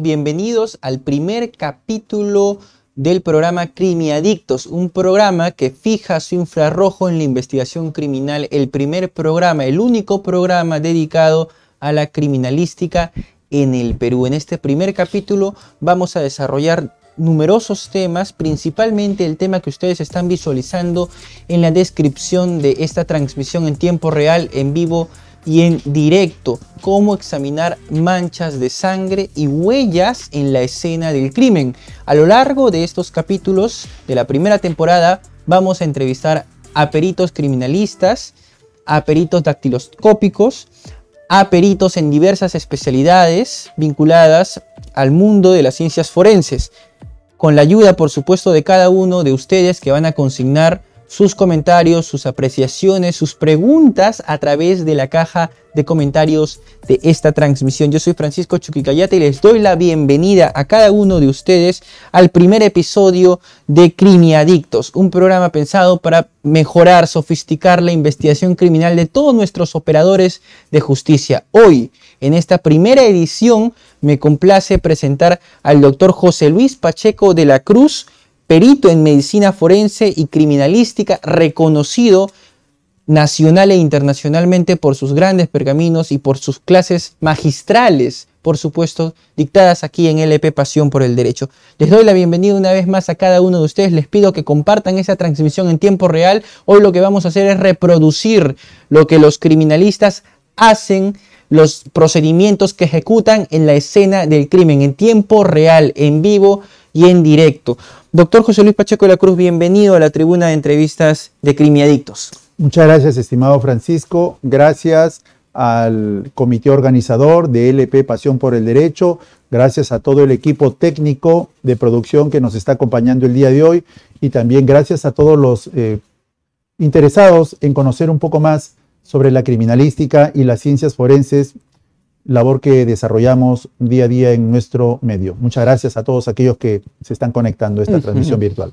Bienvenidos al primer capítulo del programa Crimiadictos, un programa que fija su infrarrojo en la investigación criminal, el primer programa, el único programa dedicado a la criminalística en el Perú. En este primer capítulo vamos a desarrollar numerosos temas, principalmente el tema que ustedes están visualizando en la descripción de esta transmisión en tiempo real, en vivo y en directo cómo examinar manchas de sangre y huellas en la escena del crimen. A lo largo de estos capítulos de la primera temporada vamos a entrevistar a peritos criminalistas, a peritos dactiloscópicos, a peritos en diversas especialidades vinculadas al mundo de las ciencias forenses, con la ayuda por supuesto de cada uno de ustedes que van a consignar sus comentarios, sus apreciaciones, sus preguntas a través de la caja de comentarios de esta transmisión. Yo soy Francisco Chuquicayate y les doy la bienvenida a cada uno de ustedes al primer episodio de Crimiadictos, un programa pensado para mejorar, sofisticar la investigación criminal de todos nuestros operadores de justicia. Hoy, en esta primera edición, me complace presentar al doctor José Luis Pacheco de la Cruz, perito en medicina forense y criminalística reconocido nacional e internacionalmente por sus grandes pergaminos y por sus clases magistrales, por supuesto, dictadas aquí en LP Pasión por el Derecho. Les doy la bienvenida una vez más a cada uno de ustedes, les pido que compartan esa transmisión en tiempo real. Hoy lo que vamos a hacer es reproducir lo que los criminalistas hacen los procedimientos que ejecutan en la escena del crimen en tiempo real, en vivo, y en directo. Doctor José Luis Pacheco de la Cruz, bienvenido a la tribuna de entrevistas de Crimiadictos. Muchas gracias, estimado Francisco. Gracias al comité organizador de LP Pasión por el Derecho, gracias a todo el equipo técnico de producción que nos está acompañando el día de hoy y también gracias a todos los eh, interesados en conocer un poco más sobre la criminalística y las ciencias forenses labor que desarrollamos día a día en nuestro medio. Muchas gracias a todos aquellos que se están conectando a esta transmisión virtual.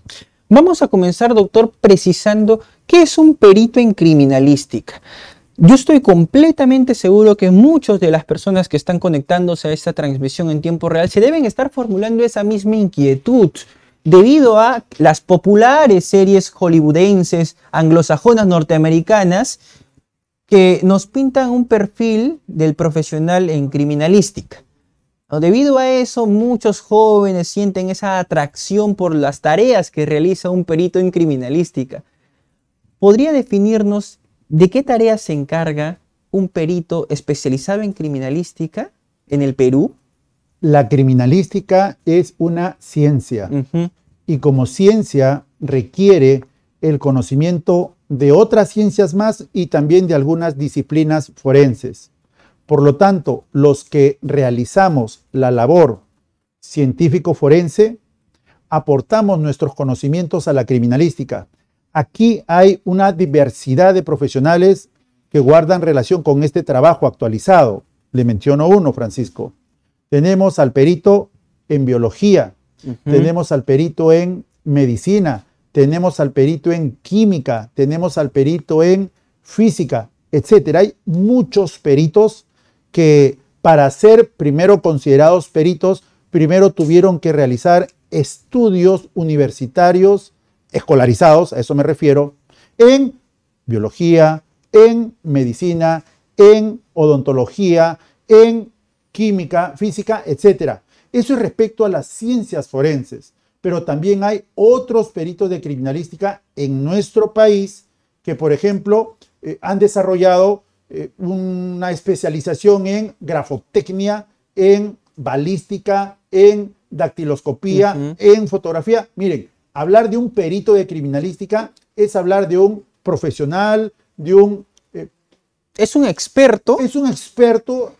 Vamos a comenzar, doctor, precisando qué es un perito en criminalística. Yo estoy completamente seguro que muchas de las personas que están conectándose a esta transmisión en tiempo real se deben estar formulando esa misma inquietud debido a las populares series hollywoodenses, anglosajonas, norteamericanas, que nos pintan un perfil del profesional en criminalística. Debido a eso, muchos jóvenes sienten esa atracción por las tareas que realiza un perito en criminalística. ¿Podría definirnos de qué tareas se encarga un perito especializado en criminalística en el Perú? La criminalística es una ciencia y como ciencia requiere el conocimiento de otras ciencias más y también de algunas disciplinas forenses. Por lo tanto, los que realizamos la labor científico forense, aportamos nuestros conocimientos a la criminalística. Aquí hay una diversidad de profesionales que guardan relación con este trabajo actualizado. Le menciono uno, Francisco. Tenemos al perito en biología, tenemos al perito en medicina, tenemos al perito en química, tenemos al perito en física, etc. Hay muchos peritos que para ser primero considerados peritos, primero tuvieron que realizar estudios universitarios escolarizados, a eso me refiero, en biología, en medicina, en odontología, en química, física, etc. Eso es respecto a las ciencias forenses pero también hay otros peritos de criminalística en nuestro país que, por ejemplo, eh, han desarrollado eh, una especialización en grafotecnia, en balística, en dactiloscopía, en fotografía. Miren, hablar de un perito de criminalística es hablar de un profesional, de un... Eh, es un experto. Es un experto,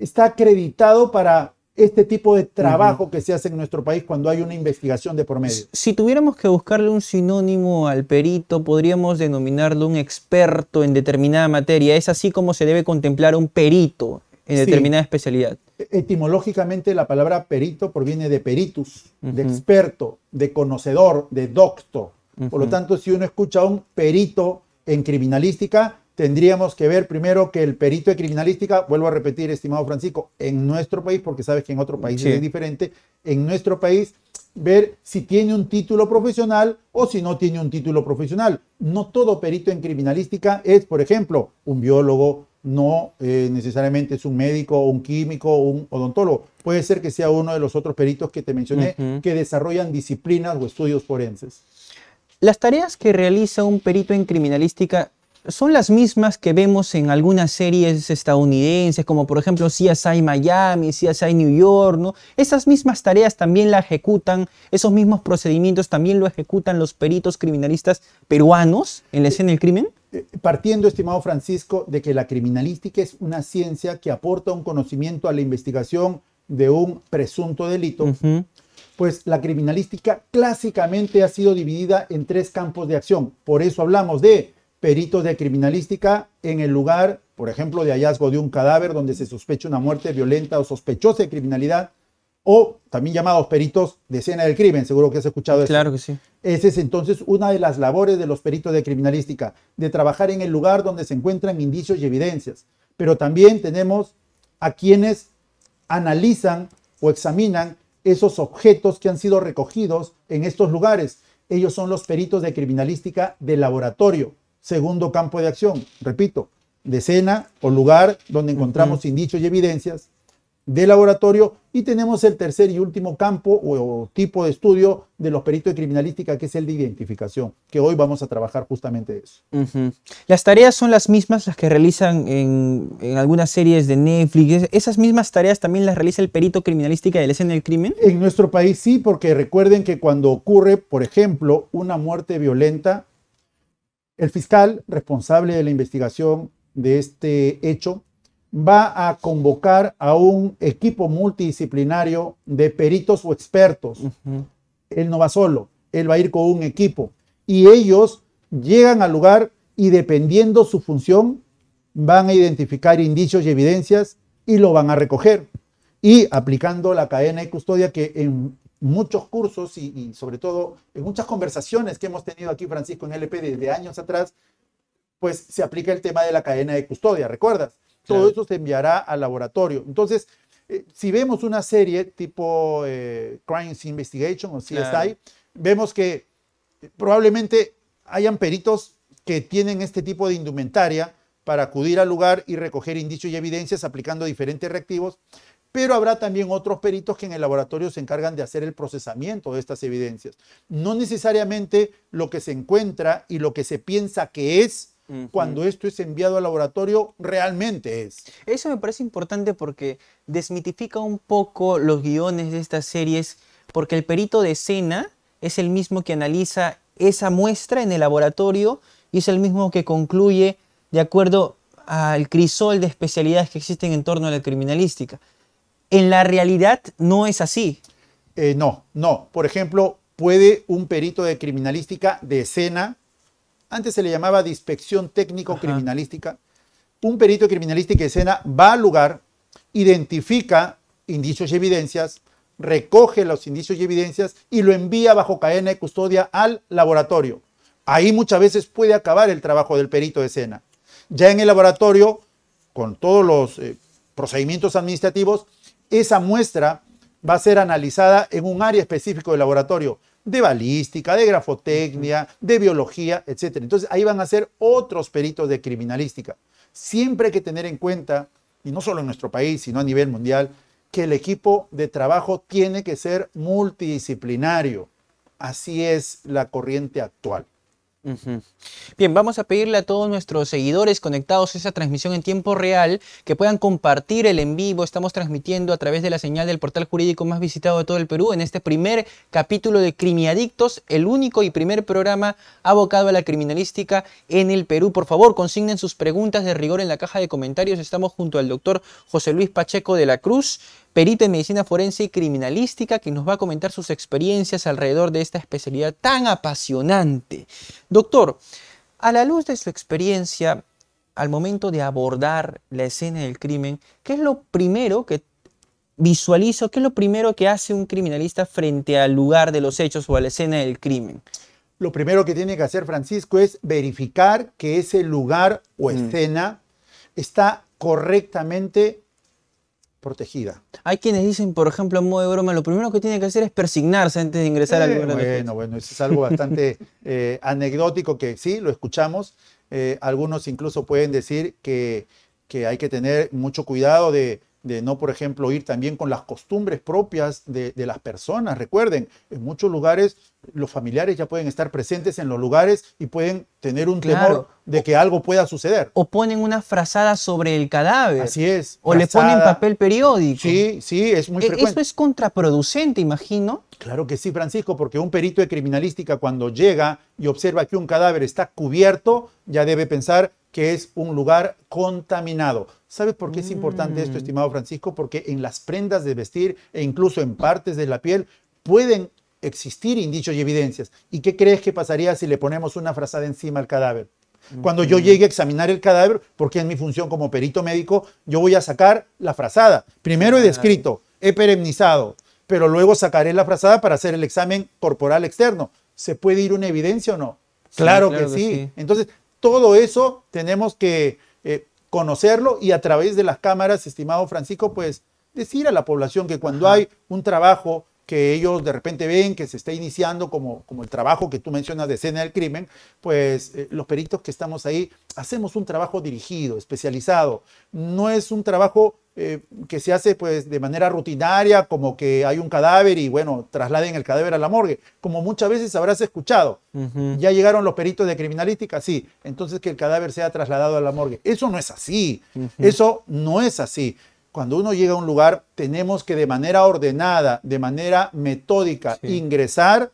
está acreditado para este tipo de trabajo que se hace en nuestro país cuando hay una investigación de por medio. Si tuviéramos que buscarle un sinónimo al perito, podríamos denominarlo un experto en determinada materia. Es así como se debe contemplar un perito en determinada especialidad. E-, etimológicamente la palabra perito proviene de peritus, de experto, de conocedor, de docto. Por lo tanto, si uno escucha a un perito en criminalística, tendríamos que ver primero que el perito de criminalística, vuelvo a repetir, estimado Francisco, en nuestro país, porque sabes que en otro país es diferente, en nuestro país ver si tiene un título profesional o si no tiene un título profesional. No todo perito en criminalística es, por ejemplo, un biólogo, no eh, necesariamente es un médico, un químico, un odontólogo. Puede ser que sea uno de los otros peritos que te mencioné que desarrollan disciplinas o estudios forenses. Las tareas que realiza un perito en criminalística son las mismas que vemos en algunas series estadounidenses, como por ejemplo CSI Miami, CSI New York, ¿no? Esas mismas tareas también la ejecutan, esos mismos procedimientos también lo ejecutan los peritos criminalistas peruanos en la eh, escena del crimen. Eh, partiendo, estimado Francisco, de que la criminalística es una ciencia que aporta un conocimiento a la investigación de un presunto delito, pues la criminalística clásicamente ha sido dividida en tres campos de acción. Por eso hablamos de peritos de criminalística en el lugar, por ejemplo, de hallazgo de un cadáver donde se sospecha una muerte violenta o sospechosa de criminalidad, o también llamados peritos de escena del crimen, seguro que has escuchado eso. Claro que sí. Esa es entonces una de las labores de los peritos de criminalística, de trabajar en el lugar donde se encuentran indicios y evidencias. Pero también tenemos a quienes analizan o examinan esos objetos que han sido recogidos en estos lugares. Ellos son los peritos de criminalística de laboratorio, Segundo campo de acción, repito, de escena o lugar donde encontramos indicios y evidencias de laboratorio. Y tenemos el tercer y último campo o, tipo de estudio de los peritos de criminalística, que es el de identificación, que hoy vamos a trabajar justamente eso. Las tareas son las mismas las que realizan en, en, algunas series de Netflix. ¿Esas mismas tareas también las realiza el perito criminalística de la escena del crimen? En nuestro país sí, porque recuerden que cuando ocurre, por ejemplo, una muerte violenta, el fiscal responsable de la investigación de este hecho va a convocar a un equipo multidisciplinario de peritos o expertos. Él no va solo, él va a ir con un equipo. Y ellos llegan al lugar y dependiendo su función, van a identificar indicios y evidencias y lo van a recoger. Y aplicando la cadena de custodia que en muchos cursos y, sobre todo en muchas conversaciones que hemos tenido aquí, Francisco, en LP desde años atrás, pues se aplica el tema de la cadena de custodia, ¿recuerdas? Todo eso se enviará al laboratorio. Entonces, eh, si vemos una serie tipo eh, Crimes Investigation o CSI, vemos que eh, probablemente hayan peritos que tienen este tipo de indumentaria para acudir al lugar y recoger indicios y evidencias aplicando diferentes reactivos, pero habrá también otros peritos que en el laboratorio se encargan de hacer el procesamiento de estas evidencias. No necesariamente lo que se encuentra y lo que se piensa que es cuando esto es enviado al laboratorio realmente es. Eso me parece importante porque desmitifica un poco los guiones de estas series porque el perito de escena es el mismo que analiza esa muestra en el laboratorio y es el mismo que concluye de acuerdo al crisol de especialidades que existen en torno a la criminalística. En la realidad no es así. Eh, no, no. Por ejemplo, puede un perito de criminalística de escena, antes se le llamaba de inspección técnico-criminalística, un perito de criminalística de escena va al lugar, identifica indicios y evidencias, recoge los indicios y evidencias y lo envía bajo cadena de custodia al laboratorio. Ahí muchas veces puede acabar el trabajo del perito de escena. Ya en el laboratorio, con todos los eh, procedimientos administrativos, esa muestra va a ser analizada en un área específico de laboratorio de balística, de grafotecnia, de biología, etc. Entonces ahí van a ser otros peritos de criminalística. Siempre hay que tener en cuenta, y no solo en nuestro país, sino a nivel mundial, que el equipo de trabajo tiene que ser multidisciplinario. Así es la corriente actual. Bien, vamos a pedirle a todos nuestros seguidores conectados a esa transmisión en tiempo real que puedan compartir el en vivo. Estamos transmitiendo a través de la señal del portal jurídico más visitado de todo el Perú en este primer capítulo de Crimiadictos, el único y primer programa abocado a la criminalística en el Perú. Por favor, consignen sus preguntas de rigor en la caja de comentarios. Estamos junto al doctor José Luis Pacheco de la Cruz, perito en medicina forense y criminalística, que nos va a comentar sus experiencias alrededor de esta especialidad tan apasionante. Doctor, a la luz de su experiencia, al momento de abordar la escena del crimen, ¿qué es lo primero que visualizo? ¿Qué es lo primero que hace un criminalista frente al lugar de los hechos o a la escena del crimen? Lo primero que tiene que hacer Francisco es verificar que ese lugar o mm. escena está correctamente protegida. Hay quienes dicen, por ejemplo, en modo de broma, lo primero que tiene que hacer es persignarse antes de ingresar al al Bueno, bueno, eso es algo bastante eh, anecdótico que sí, lo escuchamos. Eh, algunos incluso pueden decir que, que hay que tener mucho cuidado de de no, por ejemplo, ir también con las costumbres propias de, las personas. Recuerden, en muchos lugares los familiares ya pueden estar presentes en los lugares y pueden tener un temor de que algo pueda suceder. O ponen una frazada sobre el cadáver. Así es. O le ponen papel periódico. Sí, sí, es muy e, frecuente. Eso es contraproducente, imagino. Claro que sí, Francisco, porque un perito de criminalística cuando llega y observa que un cadáver está cubierto, ya debe pensar que es un lugar contaminado. ¿Sabes por qué es importante esto, mm. estimado Francisco? Porque en las prendas de vestir e incluso en partes de la piel pueden existir indicios y evidencias. ¿Y qué crees que pasaría si le ponemos una frazada encima al cadáver? Cuando yo llegue a examinar el cadáver, porque es mi función como perito médico, yo voy a sacar la frazada. Primero he descrito, he perennizado, pero luego sacaré la frazada para hacer el examen corporal externo. ¿Se puede ir una evidencia o no? Claro, que, sí. Entonces, todo eso tenemos que eh, conocerlo y a través de las cámaras, estimado Francisco, pues decir a la población que cuando hay un trabajo que ellos de repente ven que se está iniciando, como, como el trabajo que tú mencionas de escena del crimen, pues eh, los peritos que estamos ahí hacemos un trabajo dirigido, especializado. No es un trabajo eh, que se hace pues de manera rutinaria, como que hay un cadáver y bueno, trasladen el cadáver a la morgue, como muchas veces habrás escuchado. Ya llegaron los peritos de criminalística, sí, entonces que el cadáver sea trasladado a la morgue. Eso no es así, eso no es así. Cuando uno llega a un lugar, tenemos que de manera ordenada, de manera metódica, ingresar,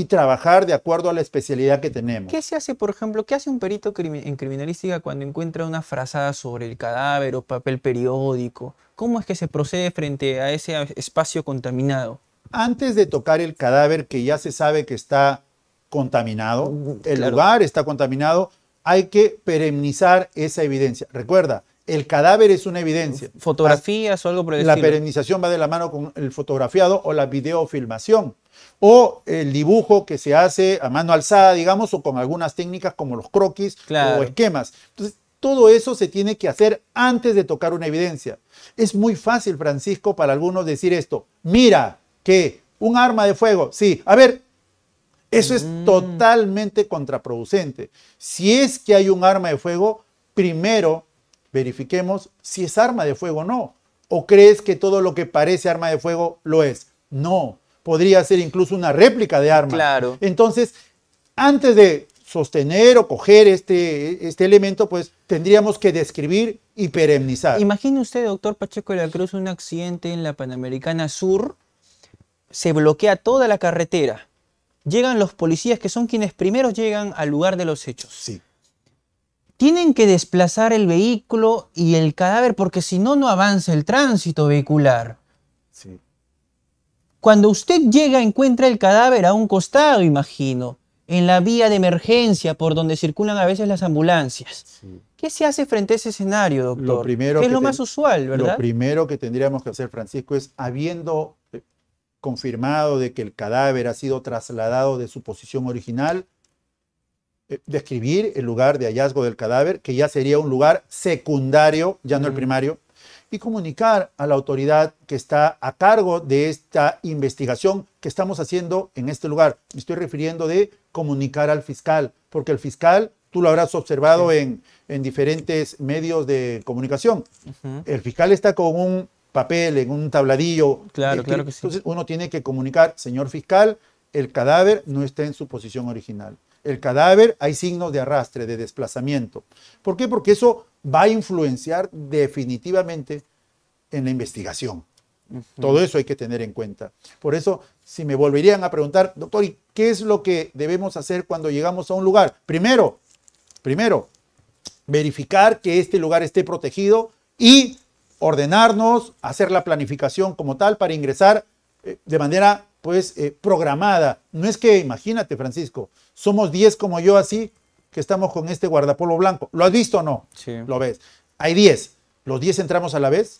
y trabajar de acuerdo a la especialidad que tenemos. ¿Qué se hace, por ejemplo, qué hace un perito en criminalística cuando encuentra una frazada sobre el cadáver o papel periódico? ¿Cómo es que se procede frente a ese espacio contaminado? Antes de tocar el cadáver que ya se sabe que está contaminado, el lugar está contaminado, hay que perennizar esa evidencia. Recuerda, el cadáver es una evidencia. Fotografías o algo por el La perennización va de la mano con el fotografiado o la videofilmación o el dibujo que se hace a mano alzada, digamos, o con algunas técnicas como los croquis o esquemas. Entonces, todo eso se tiene que hacer antes de tocar una evidencia. Es muy fácil, Francisco, para algunos decir esto. Mira que un arma de fuego, sí, a ver, eso es mm. totalmente contraproducente. Si es que hay un arma de fuego, primero verifiquemos si es arma de fuego o no. ¿O crees que todo lo que parece arma de fuego lo es? No, podría ser incluso una réplica de arma. Claro. Entonces, antes de sostener o coger este, este elemento, pues tendríamos que describir y peremnizar. Imagine usted, doctor Pacheco de la Cruz, un accidente en la Panamericana Sur, se bloquea toda la carretera, llegan los policías que son quienes primero llegan al lugar de los hechos. Sí. Tienen que desplazar el vehículo y el cadáver porque si no, no avanza el tránsito vehicular. Sí. Cuando usted llega encuentra el cadáver a un costado, imagino, en la vía de emergencia por donde circulan a veces las ambulancias. ¿Qué se hace frente a ese escenario, doctor? es lo más usual, ¿verdad? Lo primero que tendríamos que hacer, Francisco, es habiendo eh, confirmado de que el cadáver ha sido trasladado de su posición original, eh, describir el lugar de hallazgo del cadáver, que ya sería un lugar secundario, ya no el primario, y comunicar a la autoridad que está a cargo de esta investigación que estamos haciendo en este lugar. Me estoy refiriendo de comunicar al fiscal, porque el fiscal, tú lo habrás observado en, en, diferentes medios de comunicación, el fiscal está con un papel, en un tabladillo. Claro, este, claro que sí. Entonces uno tiene que comunicar, señor fiscal, el cadáver no está en su posición original. El cadáver hay signos de arrastre, de desplazamiento. ¿Por qué? Porque eso va a influenciar definitivamente en la investigación. Todo eso hay que tener en cuenta. Por eso, si me volverían a preguntar, doctor, ¿y qué es lo que debemos hacer cuando llegamos a un lugar? Primero, primero, verificar que este lugar esté protegido y ordenarnos, hacer la planificación como tal para ingresar eh, de manera pues eh, programada. No es que, imagínate Francisco, somos 10 como yo así, que estamos con este guardapolvo blanco. ¿Lo has visto o no? Sí. Lo ves. Hay 10. ¿Los 10 entramos a la vez?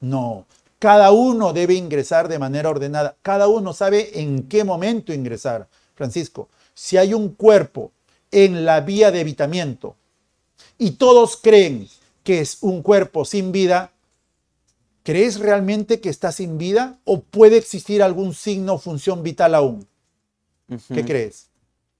No. Cada uno debe ingresar de manera ordenada. Cada uno sabe en qué momento ingresar. Francisco, si hay un cuerpo en la vía de evitamiento y todos creen que es un cuerpo sin vida, ¿crees realmente que está sin vida o puede existir algún signo o función vital aún? ¿Qué crees?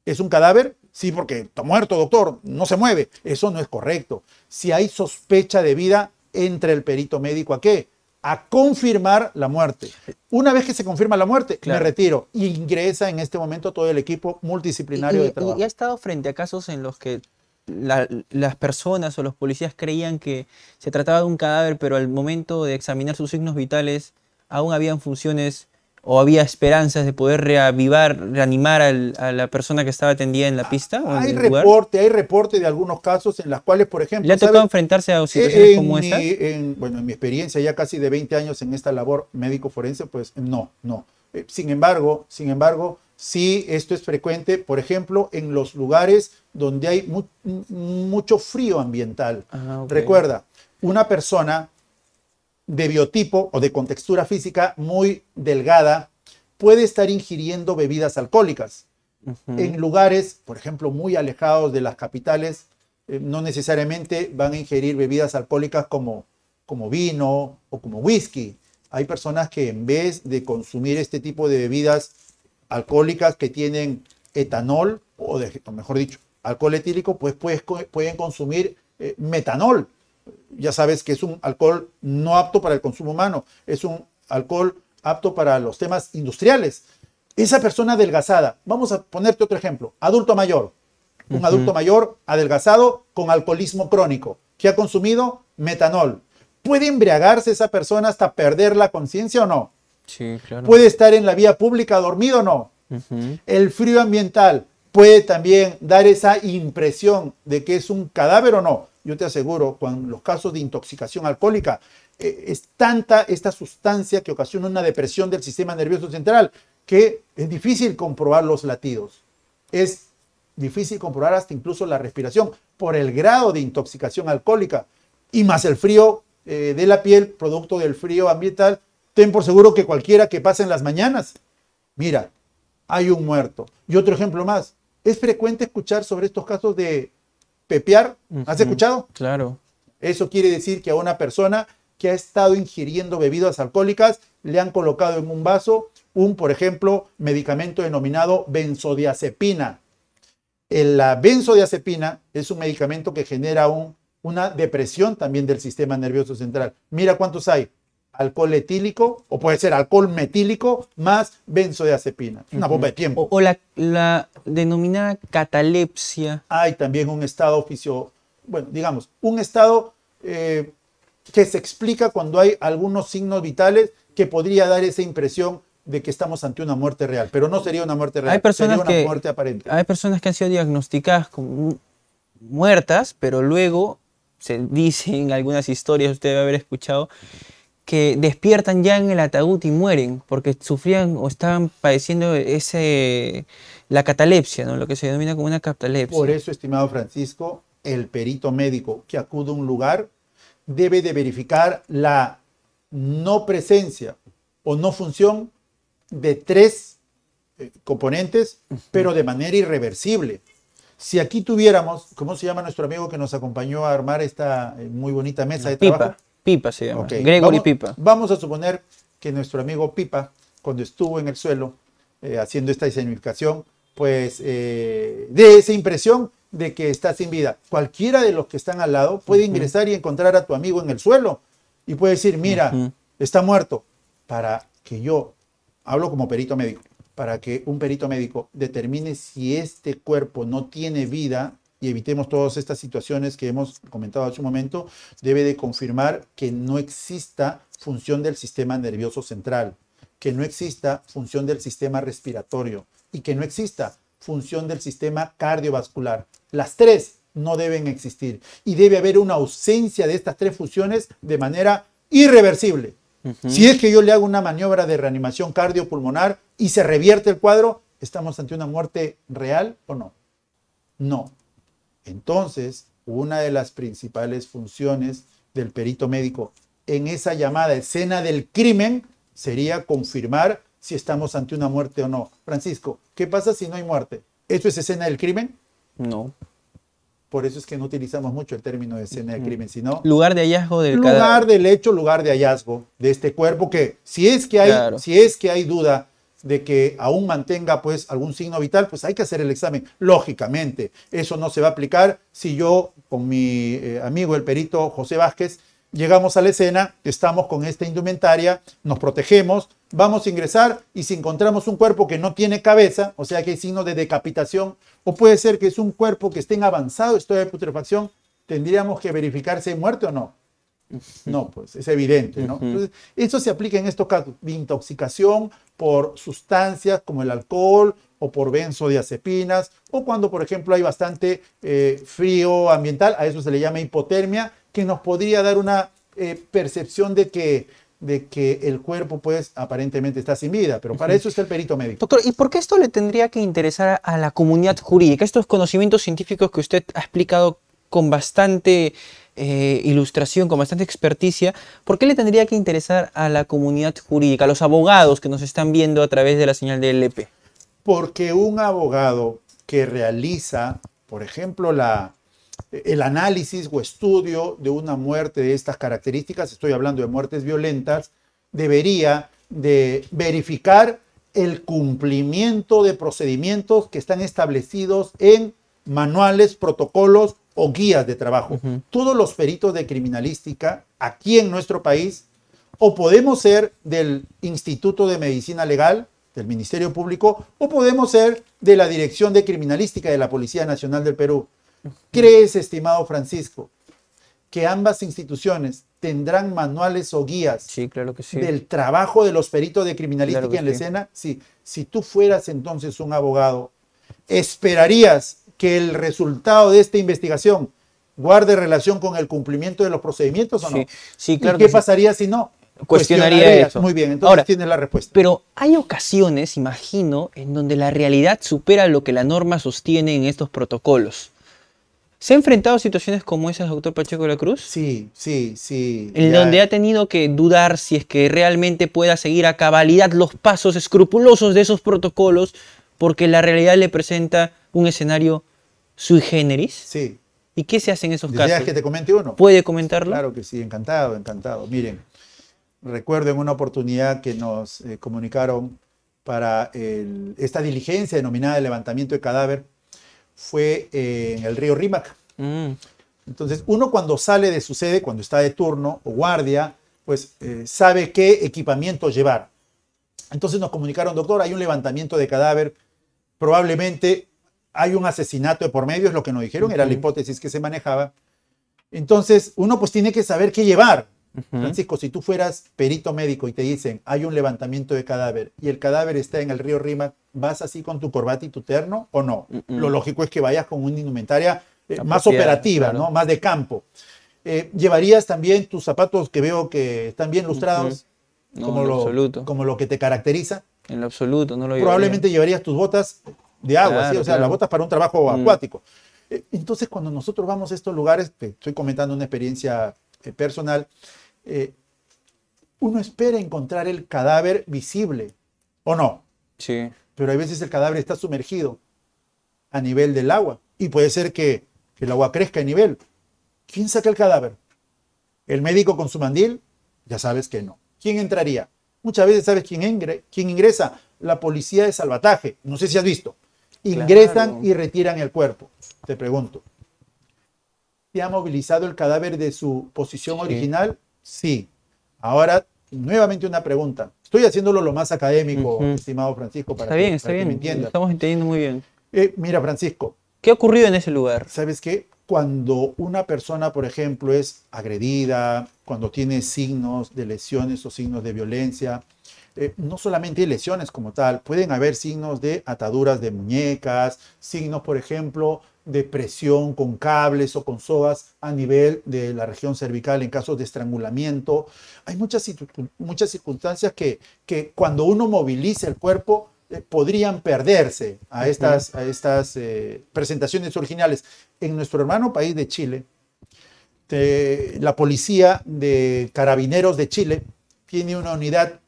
¿Es un cadáver? Sí, porque está muerto, doctor, no se mueve. Eso no es correcto. Si hay sospecha de vida, entra el perito médico a qué? A confirmar la muerte. Una vez que se confirma la muerte, me retiro. ingresa en este momento todo el equipo multidisciplinario de trabajo. Y ha estado frente a casos en los que las personas o los policías creían que se trataba de un cadáver, pero al momento de examinar sus signos vitales aún habían funciones o había esperanzas de poder reavivar, reanimar a la persona que estaba atendida en la ah, pista? hay reporte, hay reporte de algunos casos en las cuales, por ejemplo... ¿Le ha tocado enfrentarse a situaciones eh, como esta? bueno, en mi experiencia ya casi de 20 años en esta labor médico forense, pues no, no. Eh, sin embargo, sin embargo, sí esto es frecuente, por ejemplo, en los lugares donde hay mucho frío ambiental. Ah, Recuerda, una persona de biotipo o de contextura física muy delgada puede estar ingiriendo bebidas alcohólicas. En lugares, por ejemplo, muy alejados de las capitales, eh, no necesariamente van a ingerir bebidas alcohólicas como, como vino o como whisky. Hay personas que en vez de consumir este tipo de bebidas alcohólicas que tienen etanol, o, mejor dicho, alcohol etílico, pues, pueden consumir eh, metanol, ya sabes que es un alcohol no apto para el consumo humano, es un alcohol apto para los temas industriales. Esa persona adelgazada, vamos a ponerte otro ejemplo, adulto mayor, un adulto mayor adelgazado con alcoholismo crónico, que ha consumido metanol. ¿Puede embriagarse esa persona hasta perder la conciencia o no? Sí, claro. ¿Puede estar en la vía pública dormido o no? El frío ambiental puede también dar esa impresión de que es un cadáver o no yo te aseguro, con los casos de intoxicación alcohólica, eh, es tanta esta sustancia que ocasiona una depresión del sistema nervioso central que es difícil comprobar los latidos. Es difícil comprobar hasta incluso la respiración por el grado de intoxicación alcohólica y más el frío eh, de la piel, producto del frío ambiental. Ten por seguro que cualquiera que pase en las mañanas, mira, hay un muerto. Y otro ejemplo más, es frecuente escuchar sobre estos casos de pepear. ¿Has escuchado? Claro. Eso quiere decir que a una persona que ha estado ingiriendo bebidas alcohólicas le han colocado en un vaso un, por ejemplo, medicamento denominado benzodiazepina. La benzodiazepina es un medicamento que genera una depresión también del sistema nervioso central. Mira cuántos hay alcohol etílico o puede ser alcohol metílico más benzodiazepina. Una bomba de tiempo. O, la, denominada catalepsia. Hay también un estado oficio, bueno, digamos, un estado eh, que se explica cuando hay algunos signos vitales que podría dar esa impresión de que estamos ante una muerte real, pero no sería una muerte real, hay sería una muerte aparente. Hay personas que han sido diagnosticadas como muertas, pero luego se dicen algunas historias, usted debe haber escuchado, que despiertan ya en el ataúd y mueren porque sufrían o estaban padeciendo ese, la catalepsia, ¿no? lo que se denomina como una catalepsia. Por eso, estimado Francisco, el perito médico que acude a un lugar debe de verificar la no presencia o no función de tres eh, componentes, pero de manera irreversible. Si aquí tuviéramos, ¿cómo se llama nuestro amigo que nos acompañó a armar esta eh, muy bonita mesa de trabajo? Pipa se llama. Gregory Pipa. Vamos a suponer que nuestro amigo Pipa, cuando estuvo en el suelo eh, haciendo esta escenificación, pues eh, de esa impresión de que está sin vida. Cualquiera de los que están al lado puede ingresar y encontrar a tu amigo en el suelo y puede decir, mira, está muerto. Para que yo, hablo como perito médico, para que un perito médico determine si este cuerpo no tiene vida, y evitemos todas estas situaciones que hemos comentado hace un momento, debe de confirmar que no exista función del sistema nervioso central, que no exista función del sistema respiratorio y que no exista función del sistema cardiovascular. Las tres no deben existir y debe haber una ausencia de estas tres funciones de manera irreversible. Si es que yo le hago una maniobra de reanimación cardiopulmonar y se revierte el cuadro, ¿estamos ante una muerte real o no? No, entonces, una de las principales funciones del perito médico en esa llamada escena del crimen sería confirmar si estamos ante una muerte o no. Francisco, ¿qué pasa si no hay muerte? ¿Esto es escena del crimen? No. Por eso es que no utilizamos mucho el término de escena del crimen, sino... Lugar de hallazgo del Lugar del hecho, lugar de hallazgo de este cuerpo que, si es que hay, si es que hay duda de que aún mantenga pues algún signo vital, pues hay que hacer el examen. Lógicamente, eso no se va a aplicar si yo con mi eh, amigo el perito José Vázquez llegamos a la escena, estamos con esta indumentaria, nos protegemos, vamos a ingresar y si encontramos un cuerpo que no tiene cabeza, o sea que hay signo de decapitación, o puede ser que es un cuerpo que esté en avanzado estado de putrefacción, tendríamos que verificar si hay muerte o no. No, pues es evidente, ¿no? Entonces, se aplica en estos casos de intoxicación por sustancias como el alcohol o por benzodiazepinas o cuando, por ejemplo, hay bastante eh, frío ambiental, a eso se le llama hipotermia, que nos podría dar una eh, percepción de que de que el cuerpo, pues, aparentemente está sin vida, pero para eso es el perito médico. Doctor, ¿y por qué esto le tendría que interesar a la comunidad jurídica? Estos conocimientos científicos que usted ha explicado con bastante eh, ilustración, con bastante experticia, ¿por qué le tendría que interesar a la comunidad jurídica, a los abogados que nos están viendo a través de la señal de LP? Porque un abogado que realiza, por ejemplo, la, el análisis o estudio de una muerte de estas características, estoy hablando de muertes violentas, debería de verificar el cumplimiento de procedimientos que están establecidos en manuales, protocolos o guías de trabajo. Todos los peritos de criminalística aquí en nuestro país, o podemos ser del Instituto de Medicina Legal, del Ministerio Público, o podemos ser de la Dirección de Criminalística de la Policía Nacional del Perú. ¿Crees, estimado Francisco, que ambas instituciones tendrán manuales o guías del trabajo de los peritos de criminalística en la escena? Sí. Si tú fueras entonces un abogado, ¿esperarías que el resultado de esta investigación guarde relación con el cumplimiento de los procedimientos o no? Sí, claro. qué pasaría si no? Cuestionaría eso. Muy bien, entonces Ahora, tienes la respuesta. Pero hay ocasiones, imagino, en donde la realidad supera lo que la norma sostiene en estos protocolos. ¿Se ha enfrentado a situaciones como esas, doctor Pacheco de la Cruz? Sí, sí, sí. En donde ha tenido que dudar si es que realmente pueda seguir a cabalidad los pasos escrupulosos de esos protocolos, porque la realidad le presenta un escenario sui generis? Sí. ¿Y qué se hace en esos casos? que te comente uno? ¿Puede comentarlo? Claro que sí, encantado, encantado. Miren, recuerdo en una oportunidad que nos eh, comunicaron para esta diligencia denominada levantamiento de cadáver, fue eh, en el río Rímac. Mm. Entonces, uno cuando sale de su sede, cuando está de turno o guardia, pues eh, sabe qué equipamiento llevar. Entonces nos comunicaron, doctor, hay un levantamiento de cadáver, probablemente hay un asesinato de por medio, es lo que nos dijeron, era la hipótesis que se manejaba. Entonces, uno pues tiene que saber qué llevar. Francisco, si tú fueras perito médico y te dicen, hay un levantamiento de cadáver y el cadáver está en el río Rima, ¿vas así con tu corbata y tu terno o no? Mm, mm. lo lógico es que vayas con una indumentaria eh, más operativa, ¿no? Más de campo. Eh, ¿Llevarías también tus zapatos que veo que están bien lustrados? como, lo, como lo que te caracteriza. En lo absoluto, no lo llevaría. Probablemente llevarías tus botas de agua, ¿sí? o sea, las botas para un trabajo mm. acuático. E, entonces, cuando nosotros vamos a estos lugares, estoy comentando una experiencia eh, personal, eh, uno espera encontrar el cadáver visible, ¿o no? Sí. Pero hay veces el cadáver está sumergido a nivel del agua y puede ser que, el agua crezca a nivel. ¿Quién saca el cadáver? ¿El médico con su mandil? Ya sabes que no. ¿Quién entraría? Muchas veces sabes quién, quién ingresa. La policía de salvataje. No sé si has visto ingresan y retiran el cuerpo. Te pregunto. ¿Se ha movilizado el cadáver de su posición original? Sí. Ahora, nuevamente una pregunta. Estoy haciéndolo lo más académico, estimado Francisco, para está que, bien, está bien. Estamos entendiendo muy bien. Eh, mira, Francisco. ¿Qué ha ocurrido en ese lugar? ¿Sabes qué? Cuando una persona, por ejemplo, es agredida, cuando tiene signos de lesiones o signos de violencia, eh, no solamente lesiones como tal, pueden haber signos de ataduras de muñecas, signos, por ejemplo, de presión con cables o con sogas a nivel de la región cervical en casos de estrangulamiento. Hay muchas, muchas circunstancias que, que cuando uno moviliza el cuerpo eh, podrían perderse a estas, estas eh, presentaciones originales. En nuestro hermano país de Chile, la policía de carabineros de Chile tiene una unidad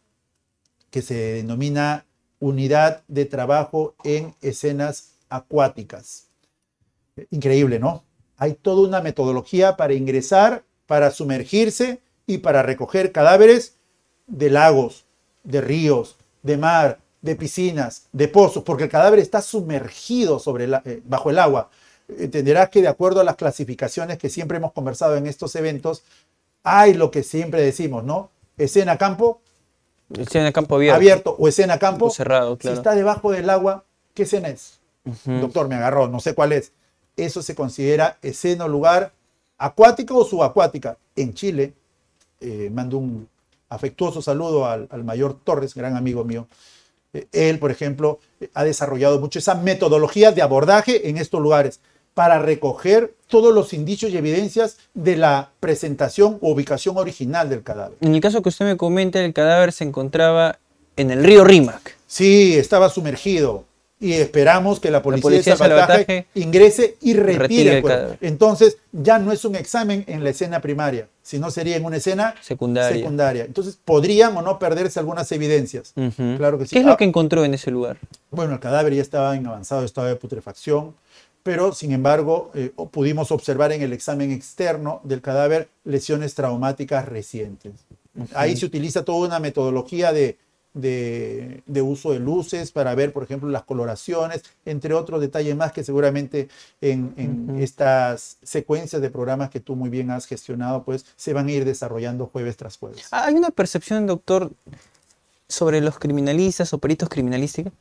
que se denomina unidad de trabajo en escenas acuáticas. Increíble, ¿no? Hay toda una metodología para ingresar, para sumergirse y para recoger cadáveres de lagos, de ríos, de mar, de piscinas, de pozos, porque el cadáver está sumergido sobre eh, bajo el agua. Entenderás que de acuerdo a las clasificaciones que siempre hemos conversado en estos eventos, hay lo que siempre decimos, ¿no? Escena campo, Escena campo abierto. Abierto o escena campo. cerrado, claro. Si está debajo del agua, ¿qué escena es? Doctor, me agarró, no sé cuál es. Eso se considera escena o lugar acuático o subacuática. En Chile, eh, mando un afectuoso saludo al, mayor Torres, gran amigo mío. Eh, él, por ejemplo, eh, ha desarrollado mucho esa metodología de abordaje en estos lugares para recoger todos los indicios y evidencias de la presentación o ubicación original del cadáver. En el caso que usted me comenta, el cadáver se encontraba en el río Rímac. Sí, estaba sumergido y esperamos que la policía, de salvataje, ingrese y retire, el cadáver. Entonces, ya no es un examen en la escena primaria, sino sería en una escena secundaria. secundaria. Entonces, podrían o no perderse algunas evidencias. Claro que sí. ¿Qué es lo ah. que encontró en ese lugar? Bueno, el cadáver ya estaba en avanzado estado de putrefacción pero sin embargo eh, pudimos observar en el examen externo del cadáver lesiones traumáticas recientes. Ahí se utiliza toda una metodología de, uso de luces para ver, por ejemplo, las coloraciones, entre otros detalles más que seguramente en, estas secuencias de programas que tú muy bien has gestionado, pues se van a ir desarrollando jueves tras jueves. Ah, hay una percepción, doctor, sobre los criminalistas o peritos criminalísticos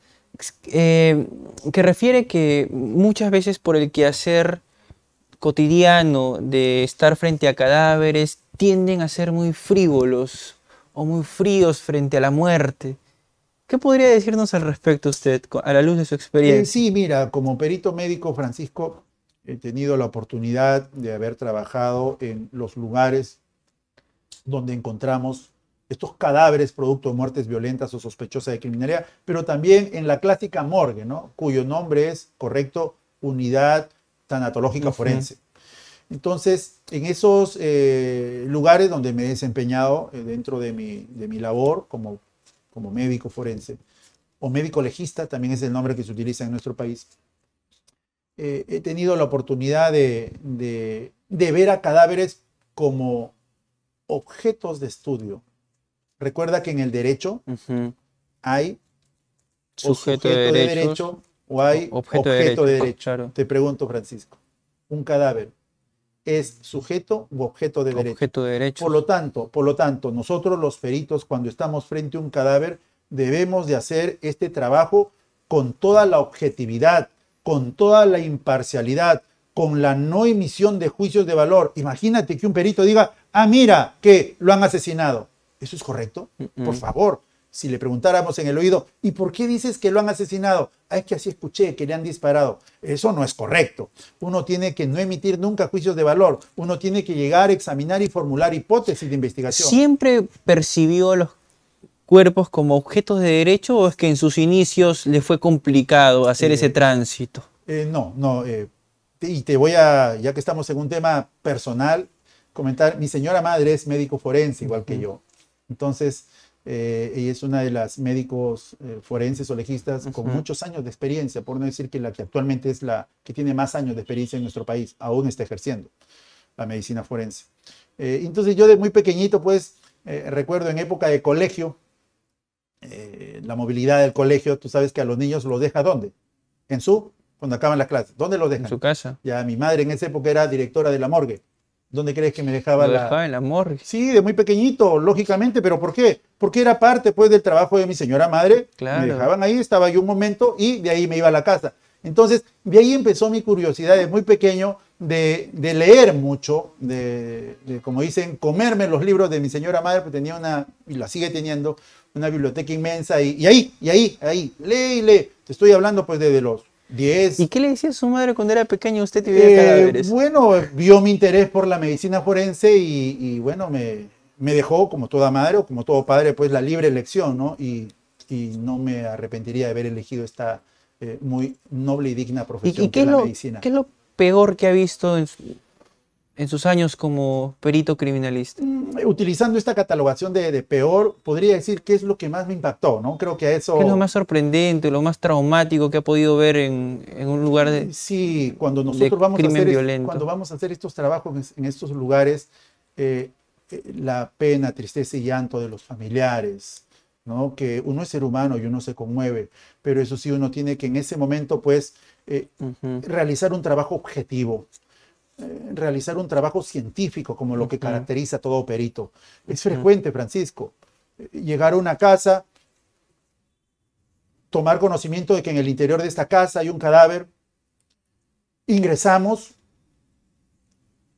eh, que refiere que muchas veces por el quehacer cotidiano de estar frente a cadáveres tienden a ser muy frívolos o muy fríos frente a la muerte. ¿Qué podría decirnos al respecto usted a la luz de su experiencia? Eh, sí, mira, como perito médico, Francisco, he tenido la oportunidad de haber trabajado en los lugares donde encontramos estos cadáveres producto de muertes violentas o sospechosas de criminalidad, pero también en la clásica morgue, ¿no? cuyo nombre es correcto Unidad Tanatológica Forense. Entonces, en esos eh, lugares donde me he desempeñado eh, dentro de mi, labor como, médico forense, o médico legista, también es el nombre que se utiliza en nuestro país, eh, he tenido la oportunidad de ver a cadáveres como objetos de estudio, Recuerda que en el derecho hay sujeto, de, derecho o hay objeto, de derecho. Te pregunto, Francisco, un cadáver es sujeto u objeto de derecho. Objeto de derecho. Por lo tanto, por lo tanto, nosotros los peritos cuando estamos frente a un cadáver debemos de hacer este trabajo con toda la objetividad, con toda la imparcialidad, con la no emisión de juicios de valor. Imagínate que un perito diga, ah, mira, que lo han asesinado. ¿Eso es correcto? Por favor, si le preguntáramos en el oído, ¿y por qué dices que lo han asesinado? Ah, es que así escuché, que le han disparado. Eso no es correcto. Uno tiene que no emitir nunca juicios de valor. Uno tiene que llegar, examinar y formular hipótesis de investigación. ¿Siempre percibió los cuerpos como objetos de derecho o es que en sus inicios le fue complicado hacer ese eh, tránsito? Eh, no, no. Eh, y te voy a, ya que estamos en un tema personal, comentar, mi señora madre es médico forense, igual que yo entonces, ella eh, es una de las médicos eh, forenses o legistas con muchos años de experiencia, por no decir que la que actualmente es la que tiene más años de experiencia en nuestro país, aún está ejerciendo la medicina forense. Eh, entonces yo de muy pequeñito, pues, recuerdo en época de colegio, la movilidad del colegio, tú sabes que a los niños lo deja dónde? En su, cuando acaban las clases, ¿dónde los dejan? En su casa. Ya mi madre en esa época era directora de la morgue. ¿Dónde crees que me dejaba me la.? dejaba en la morgue. Sí, de muy pequeñito, lógicamente, pero ¿por qué? Porque era parte pues del trabajo de mi señora madre. Claro. Me dejaban ahí, estaba yo un momento y de ahí me iba a la casa. Entonces, de ahí empezó mi curiosidad de muy pequeño de, leer mucho, de, como dicen, comerme los libros de mi señora madre, porque tenía una, y la sigue teniendo, una biblioteca inmensa. Y, ahí, y ahí, ahí, lee y lee. Te estoy hablando pues de los ¿Y qué le decía a su madre cuando era pequeño? Usted te eh, cadáveres. Bueno, vio mi interés por la medicina forense y, bueno, me, dejó, como toda madre o como todo padre, pues la libre elección, ¿no? Y, no me arrepentiría de haber elegido esta eh, muy noble y digna profesión que la lo, medicina. ¿Qué es lo peor que ha visto en su, en sus años como perito criminalista? Mm, utilizando esta catalogación de, peor, podría decir qué es lo que más me impactó, ¿no? Creo que a eso... ¿Qué es lo más sorprendente, lo más traumático que ha podido ver en, un lugar de... Sí, cuando nosotros vamos a, hacer, cuando vamos a hacer estos trabajos en, estos lugares, eh, eh, la pena, tristeza y llanto de los familiares, ¿no? Que uno es ser humano y uno se conmueve, pero eso sí, uno tiene que en ese momento, pues, eh, realizar un trabajo objetivo eh, realizar un trabajo científico como lo que caracteriza a todo perito. Es frecuente, Francisco, eh, llegar a una casa, tomar conocimiento de que en el interior de esta casa hay un cadáver, ingresamos,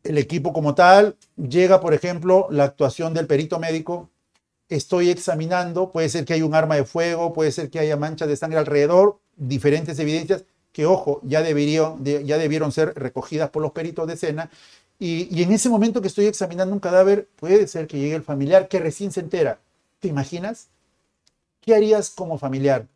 el equipo como tal, llega, por ejemplo, la actuación del perito médico, estoy examinando, puede ser que haya un arma de fuego, puede ser que haya manchas de sangre alrededor, diferentes evidencias, que ojo, ya, deberían ya debieron ser recogidas por los peritos de escena. Y, en ese momento que estoy examinando un cadáver, puede ser que llegue el familiar que recién se entera. ¿Te imaginas? ¿Qué harías como familiar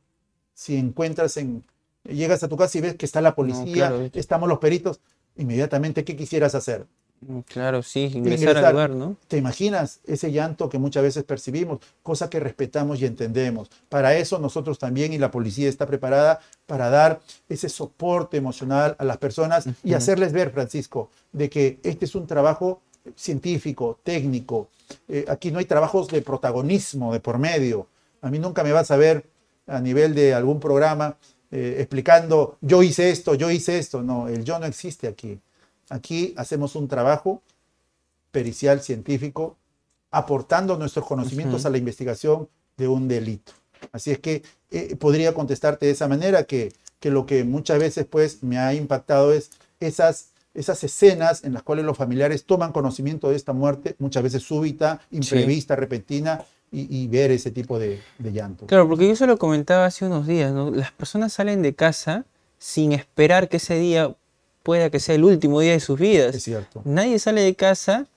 si encuentras en... Llegas a tu casa y ves que está la policía, estamos los peritos. Inmediatamente, ¿qué quisieras hacer? Mm, claro, sí, ingresar, al lugar, ¿no? ¿Te imaginas ese llanto que muchas veces percibimos, cosa que respetamos y entendemos? Para eso nosotros también y la policía está preparada para dar ese soporte emocional a las personas y hacerles ver, Francisco, de que este es un trabajo científico, técnico. Eh, aquí no hay trabajos de protagonismo de por medio. A mí nunca me vas a ver a nivel de algún programa eh, explicando yo hice esto, yo hice esto. No, el yo no existe aquí. Aquí hacemos un trabajo pericial científico aportando nuestros conocimientos a la investigación de un delito. Así es que eh, podría contestarte de esa manera que, que, lo que muchas veces pues me ha impactado es esas, esas escenas en las cuales los familiares toman conocimiento de esta muerte, muchas veces súbita, imprevista, repentina, y, ver ese tipo de, llanto. Claro, porque yo se lo comentaba hace unos días, ¿no? las personas salen de casa sin esperar que ese día pueda que sea el último día de sus vidas. Es cierto. Nadie sale de casa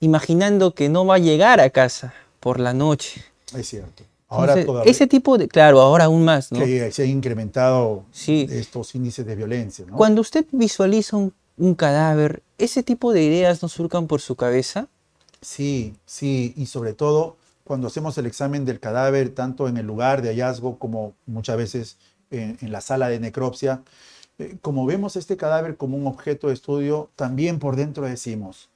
imaginando que no va a llegar a casa por la noche. Es cierto. Ahora ese tipo de, claro, ahora aún más, ¿no? Que se han incrementado estos índices de violencia, Cuando usted visualiza un, cadáver, ¿ese tipo de ideas nos surcan por su cabeza? Sí, sí, y sobre todo cuando hacemos el examen del cadáver, tanto en el lugar de hallazgo como muchas veces en, la sala de necropsia, eh, como vemos este cadáver como un objeto de estudio, también por dentro decimos,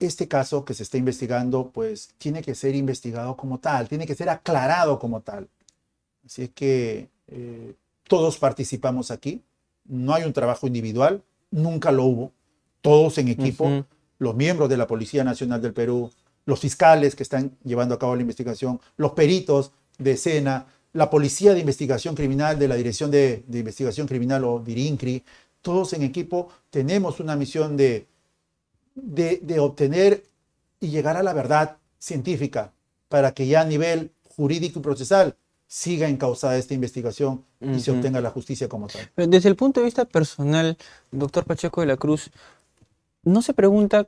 este caso que se está investigando, pues tiene que ser investigado como tal, tiene que ser aclarado como tal. Así es que eh, todos participamos aquí, no hay un trabajo individual, nunca lo hubo, todos en equipo, los miembros de la Policía Nacional del Perú, los fiscales que están llevando a cabo la investigación, los peritos de escena, la Policía de Investigación Criminal de la Dirección de, Investigación Criminal o DIRINCRI, todos en equipo tenemos una misión de, de, obtener y llegar a la verdad científica para que ya a nivel jurídico y procesal siga encausada esta investigación y se obtenga la justicia como tal. desde el punto de vista personal, doctor Pacheco de la Cruz, ¿no se pregunta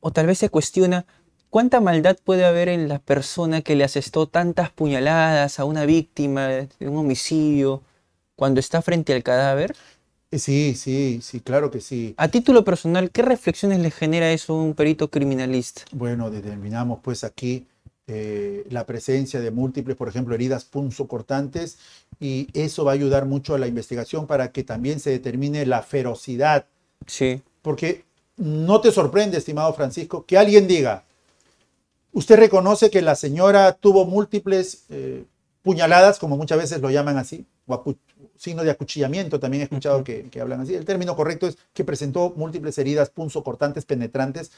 o tal vez se cuestiona ¿Cuánta maldad puede haber en la persona que le asestó tantas puñaladas a una víctima de un homicidio cuando está frente al cadáver? Eh, sí, sí, sí, claro que sí. A título personal, ¿qué reflexiones le genera eso a un perito criminalista? Bueno, determinamos pues aquí eh, la presencia de múltiples, por ejemplo, heridas punzocortantes y eso va a ayudar mucho a la investigación para que también se determine la ferocidad. Sí. Porque no te sorprende, estimado Francisco, que alguien diga, Usted reconoce que la señora tuvo múltiples eh, puñaladas, como muchas veces lo llaman así, o signo de acuchillamiento, también he escuchado que, hablan así. El término correcto es que presentó múltiples heridas punzocortantes, penetrantes.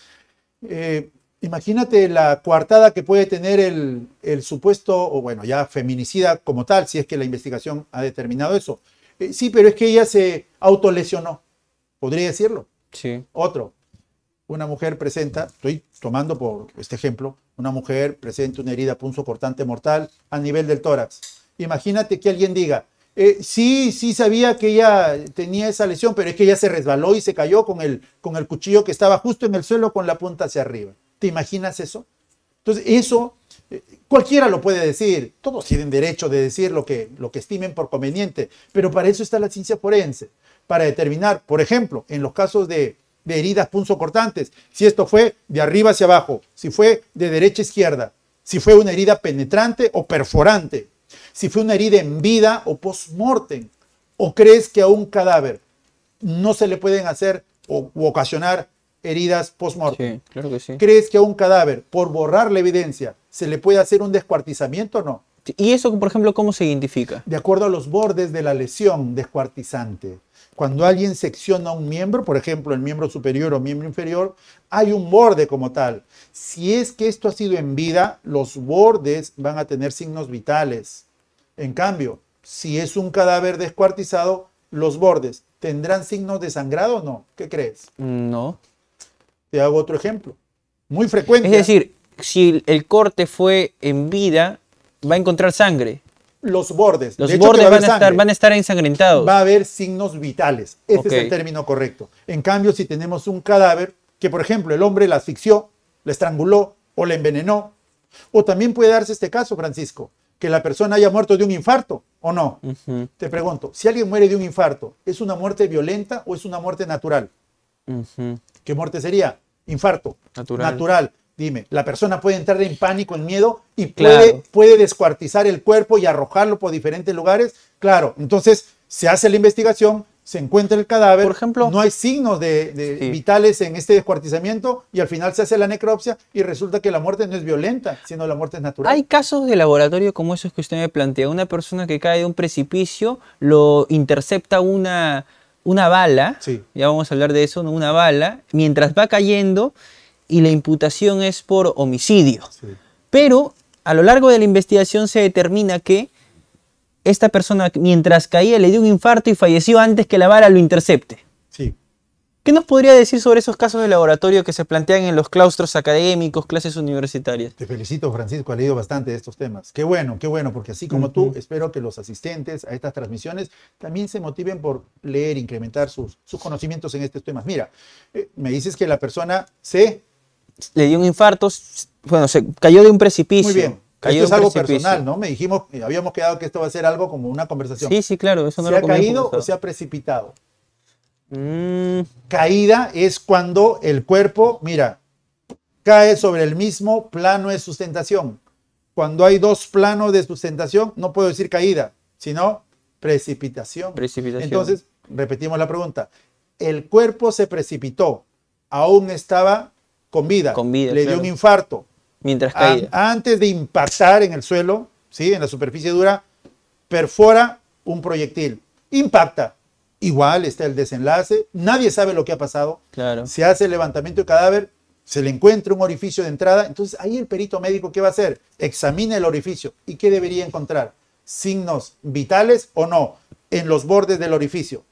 Eh, imagínate la coartada que puede tener el, supuesto, o bueno, ya feminicida como tal, si es que la investigación ha determinado eso. Eh, sí, pero es que ella se autolesionó, podría decirlo. Sí. Otro, una mujer presenta, estoy tomando por este ejemplo, una mujer presenta una herida punzo cortante mortal a nivel del tórax. Imagínate que alguien diga, eh, sí, sí sabía que ella tenía esa lesión, pero es que ella se resbaló y se cayó con el, con el cuchillo que estaba justo en el suelo con la punta hacia arriba. ¿Te imaginas eso? Entonces, eso eh, cualquiera lo puede decir, todos tienen derecho de decir lo que, lo que estimen por conveniente, pero para eso está la ciencia forense, para determinar, por ejemplo, en los casos de de heridas punzocortantes, si esto fue de arriba hacia abajo, si fue de derecha a izquierda, si fue una herida penetrante o perforante, si fue una herida en vida o post-mortem, o crees que a un cadáver no se le pueden hacer o ocasionar heridas post-mortem. Sí, claro que sí. ¿Crees que a un cadáver, por borrar la evidencia, se le puede hacer un descuartizamiento o no? ¿Y eso, por ejemplo, cómo se identifica? De acuerdo a los bordes de la lesión descuartizante. Cuando alguien secciona un miembro, por ejemplo, el miembro superior o miembro inferior, hay un borde como tal. Si es que esto ha sido en vida, los bordes van a tener signos vitales. En cambio, si es un cadáver descuartizado, los bordes tendrán signos de sangrado o no? ¿Qué crees? No. Te hago otro ejemplo. Muy frecuente. Es decir, si el corte fue en vida, va a encontrar sangre los bordes. Los bordes van, a estar, ensangrentados. Va a haber signos vitales. Ese es el término correcto. En cambio, si tenemos un cadáver que, por ejemplo, el hombre la asfixió, la estranguló o la envenenó, o también puede darse este caso, Francisco, que la persona haya muerto de un infarto o no. Te pregunto, si alguien muere de un infarto, ¿es una muerte violenta o es una muerte natural? ¿Qué muerte sería? Infarto. Natural. natural. Dime, la persona puede entrar en pánico, en miedo y puede, puede descuartizar el cuerpo y arrojarlo por diferentes lugares. Claro, entonces se hace la investigación, se encuentra el cadáver, por ejemplo, no hay signos de, vitales en este descuartizamiento y al final se hace la necropsia y resulta que la muerte no es violenta, sino la muerte es natural. Hay casos de laboratorio como esos que usted me plantea, una persona que cae de un precipicio, lo intercepta una, una bala, ya vamos a hablar de eso, una bala, mientras va cayendo y la imputación es por homicidio. Pero a lo largo de la investigación se determina que esta persona mientras caía le dio un infarto y falleció antes que la vara lo intercepte. Sí. ¿Qué nos podría decir sobre esos casos de laboratorio que se plantean en los claustros académicos, clases universitarias? Te felicito, Francisco, ha leído bastante de estos temas. Qué bueno, qué bueno, porque así como tú, espero que los asistentes a estas transmisiones también se motiven por leer, incrementar sus, conocimientos en estos temas. Mira, eh, me dices que la persona se le dio un infarto, bueno, se cayó de un precipicio. Muy bien. esto es algo personal, ¿no? Me dijimos, eh, habíamos quedado que esto va a ser algo como una conversación. Sí, sí, claro, eso no ¿Se ha caído o se ha precipitado? Mm. Caída es cuando el cuerpo, mira, cae sobre el mismo plano de sustentación. Cuando hay dos planos de sustentación, no puedo decir caída, sino precipitación. Precipitación. Entonces, repetimos la pregunta. El cuerpo se precipitó, aún estaba con vida. le dio un infarto. Mientras caía. antes de impactar en el suelo, ¿sí? en la superficie dura, perfora un proyectil. Impacta. Igual está el desenlace. Nadie sabe lo que ha pasado. Claro. Se hace el levantamiento de cadáver, se le encuentra un orificio de entrada. Entonces ahí el perito médico, ¿qué va a hacer? Examina el orificio. ¿Y qué debería encontrar? ¿Signos vitales o no en los bordes del orificio?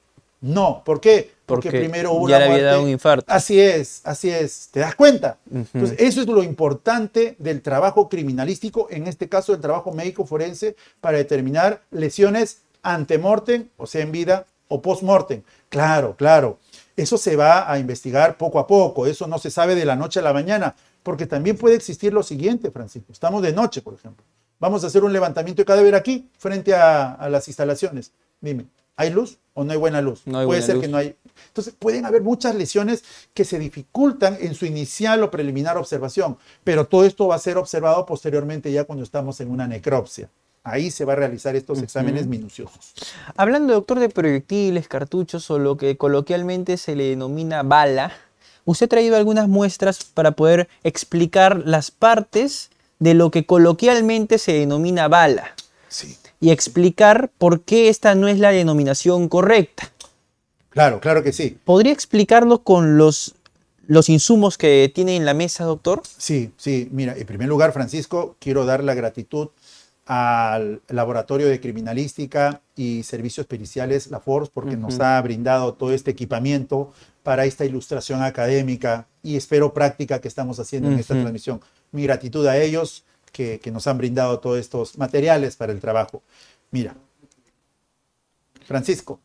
No, ¿por qué? Porque, primero hubo ya le había un infarto. Así es, así es. ¿Te das cuenta? Entonces, eso es lo importante del trabajo criminalístico, en este caso del trabajo médico forense, para determinar lesiones antemortem, o sea, en vida, o postmortem. Claro, claro. Eso se va a investigar poco a poco, eso no se sabe de la noche a la mañana, porque también puede existir lo siguiente, Francisco. Estamos de noche, por ejemplo. Vamos a hacer un levantamiento de cadáver aquí, frente a las instalaciones. Dime. ¿Hay luz o no hay buena luz? No Puede ser que no hay. Entonces, pueden haber muchas lesiones que se dificultan en su inicial o preliminar observación, pero todo esto va a ser observado posteriormente ya cuando estamos en una necropsia. Ahí se va a realizar estos exámenes minuciosos. Hablando, doctor, de proyectiles, cartuchos o lo que coloquialmente se le denomina bala, usted ha traído algunas muestras para poder explicar las partes de lo que coloquialmente se denomina bala. Sí y explicar por qué esta no es la denominación correcta. Claro, claro que sí. ¿Podría explicarlo con los, los insumos que tiene en la mesa, doctor? Sí, sí. Mira, en primer lugar, Francisco, quiero dar la gratitud al Laboratorio de Criminalística y Servicios Periciales, la Force porque nos ha brindado todo este equipamiento para esta ilustración académica y espero práctica que estamos haciendo en esta transmisión. Mi gratitud a ellos, que, nos han brindado todos estos materiales para el trabajo. Mira, Francisco.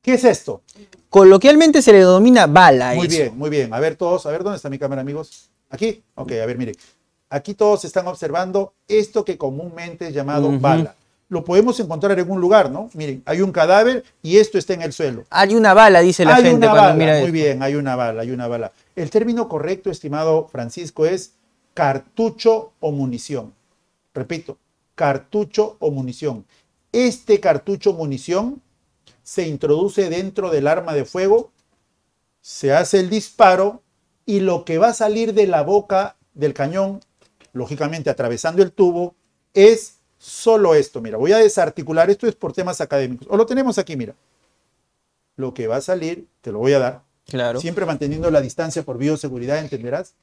¿Qué es esto? Coloquialmente se le denomina bala. Muy bien, muy bien. A ver todos, a ver dónde está mi cámara, amigos. ¿Aquí? Ok, a ver, mire. Aquí todos están observando esto que comúnmente es llamado bala. Lo podemos encontrar en un lugar, ¿no? Miren, hay un cadáver y esto está en el suelo. Hay una bala, dice la hay gente una bala. Muy bien, hay una bala, hay una bala. El término correcto, estimado Francisco, es cartucho o munición. Repito, cartucho o munición. Este cartucho o munición se introduce dentro del arma de fuego, se hace el disparo y lo que va a salir de la boca del cañón, lógicamente atravesando el tubo, es solo esto. Mira, voy a desarticular esto es por temas académicos. O lo tenemos aquí, mira. Lo que va a salir, te lo voy a dar. Claro. Siempre manteniendo la distancia por bioseguridad, entenderás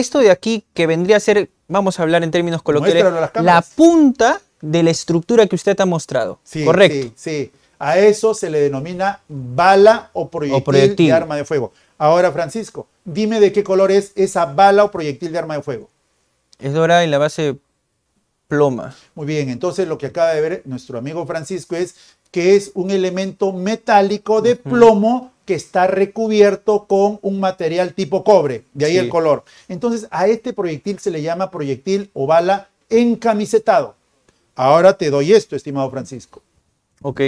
esto de aquí, que vendría a ser, vamos a hablar en términos coloquiales, la punta de la estructura que usted ha mostrado. Sí, Correcto. Sí, sí. A eso se le denomina bala o proyectil, de arma de fuego. Ahora, Francisco, dime de qué color es esa bala o proyectil de arma de fuego. Es dorada y la base ploma. Muy bien, entonces lo que acaba de ver nuestro amigo Francisco es que es un elemento metálico de plomo que está recubierto con un material tipo cobre, de ahí el color. Entonces a este proyectil se le llama proyectil o bala encamisetado. Ahora te doy esto, estimado Francisco. Ok.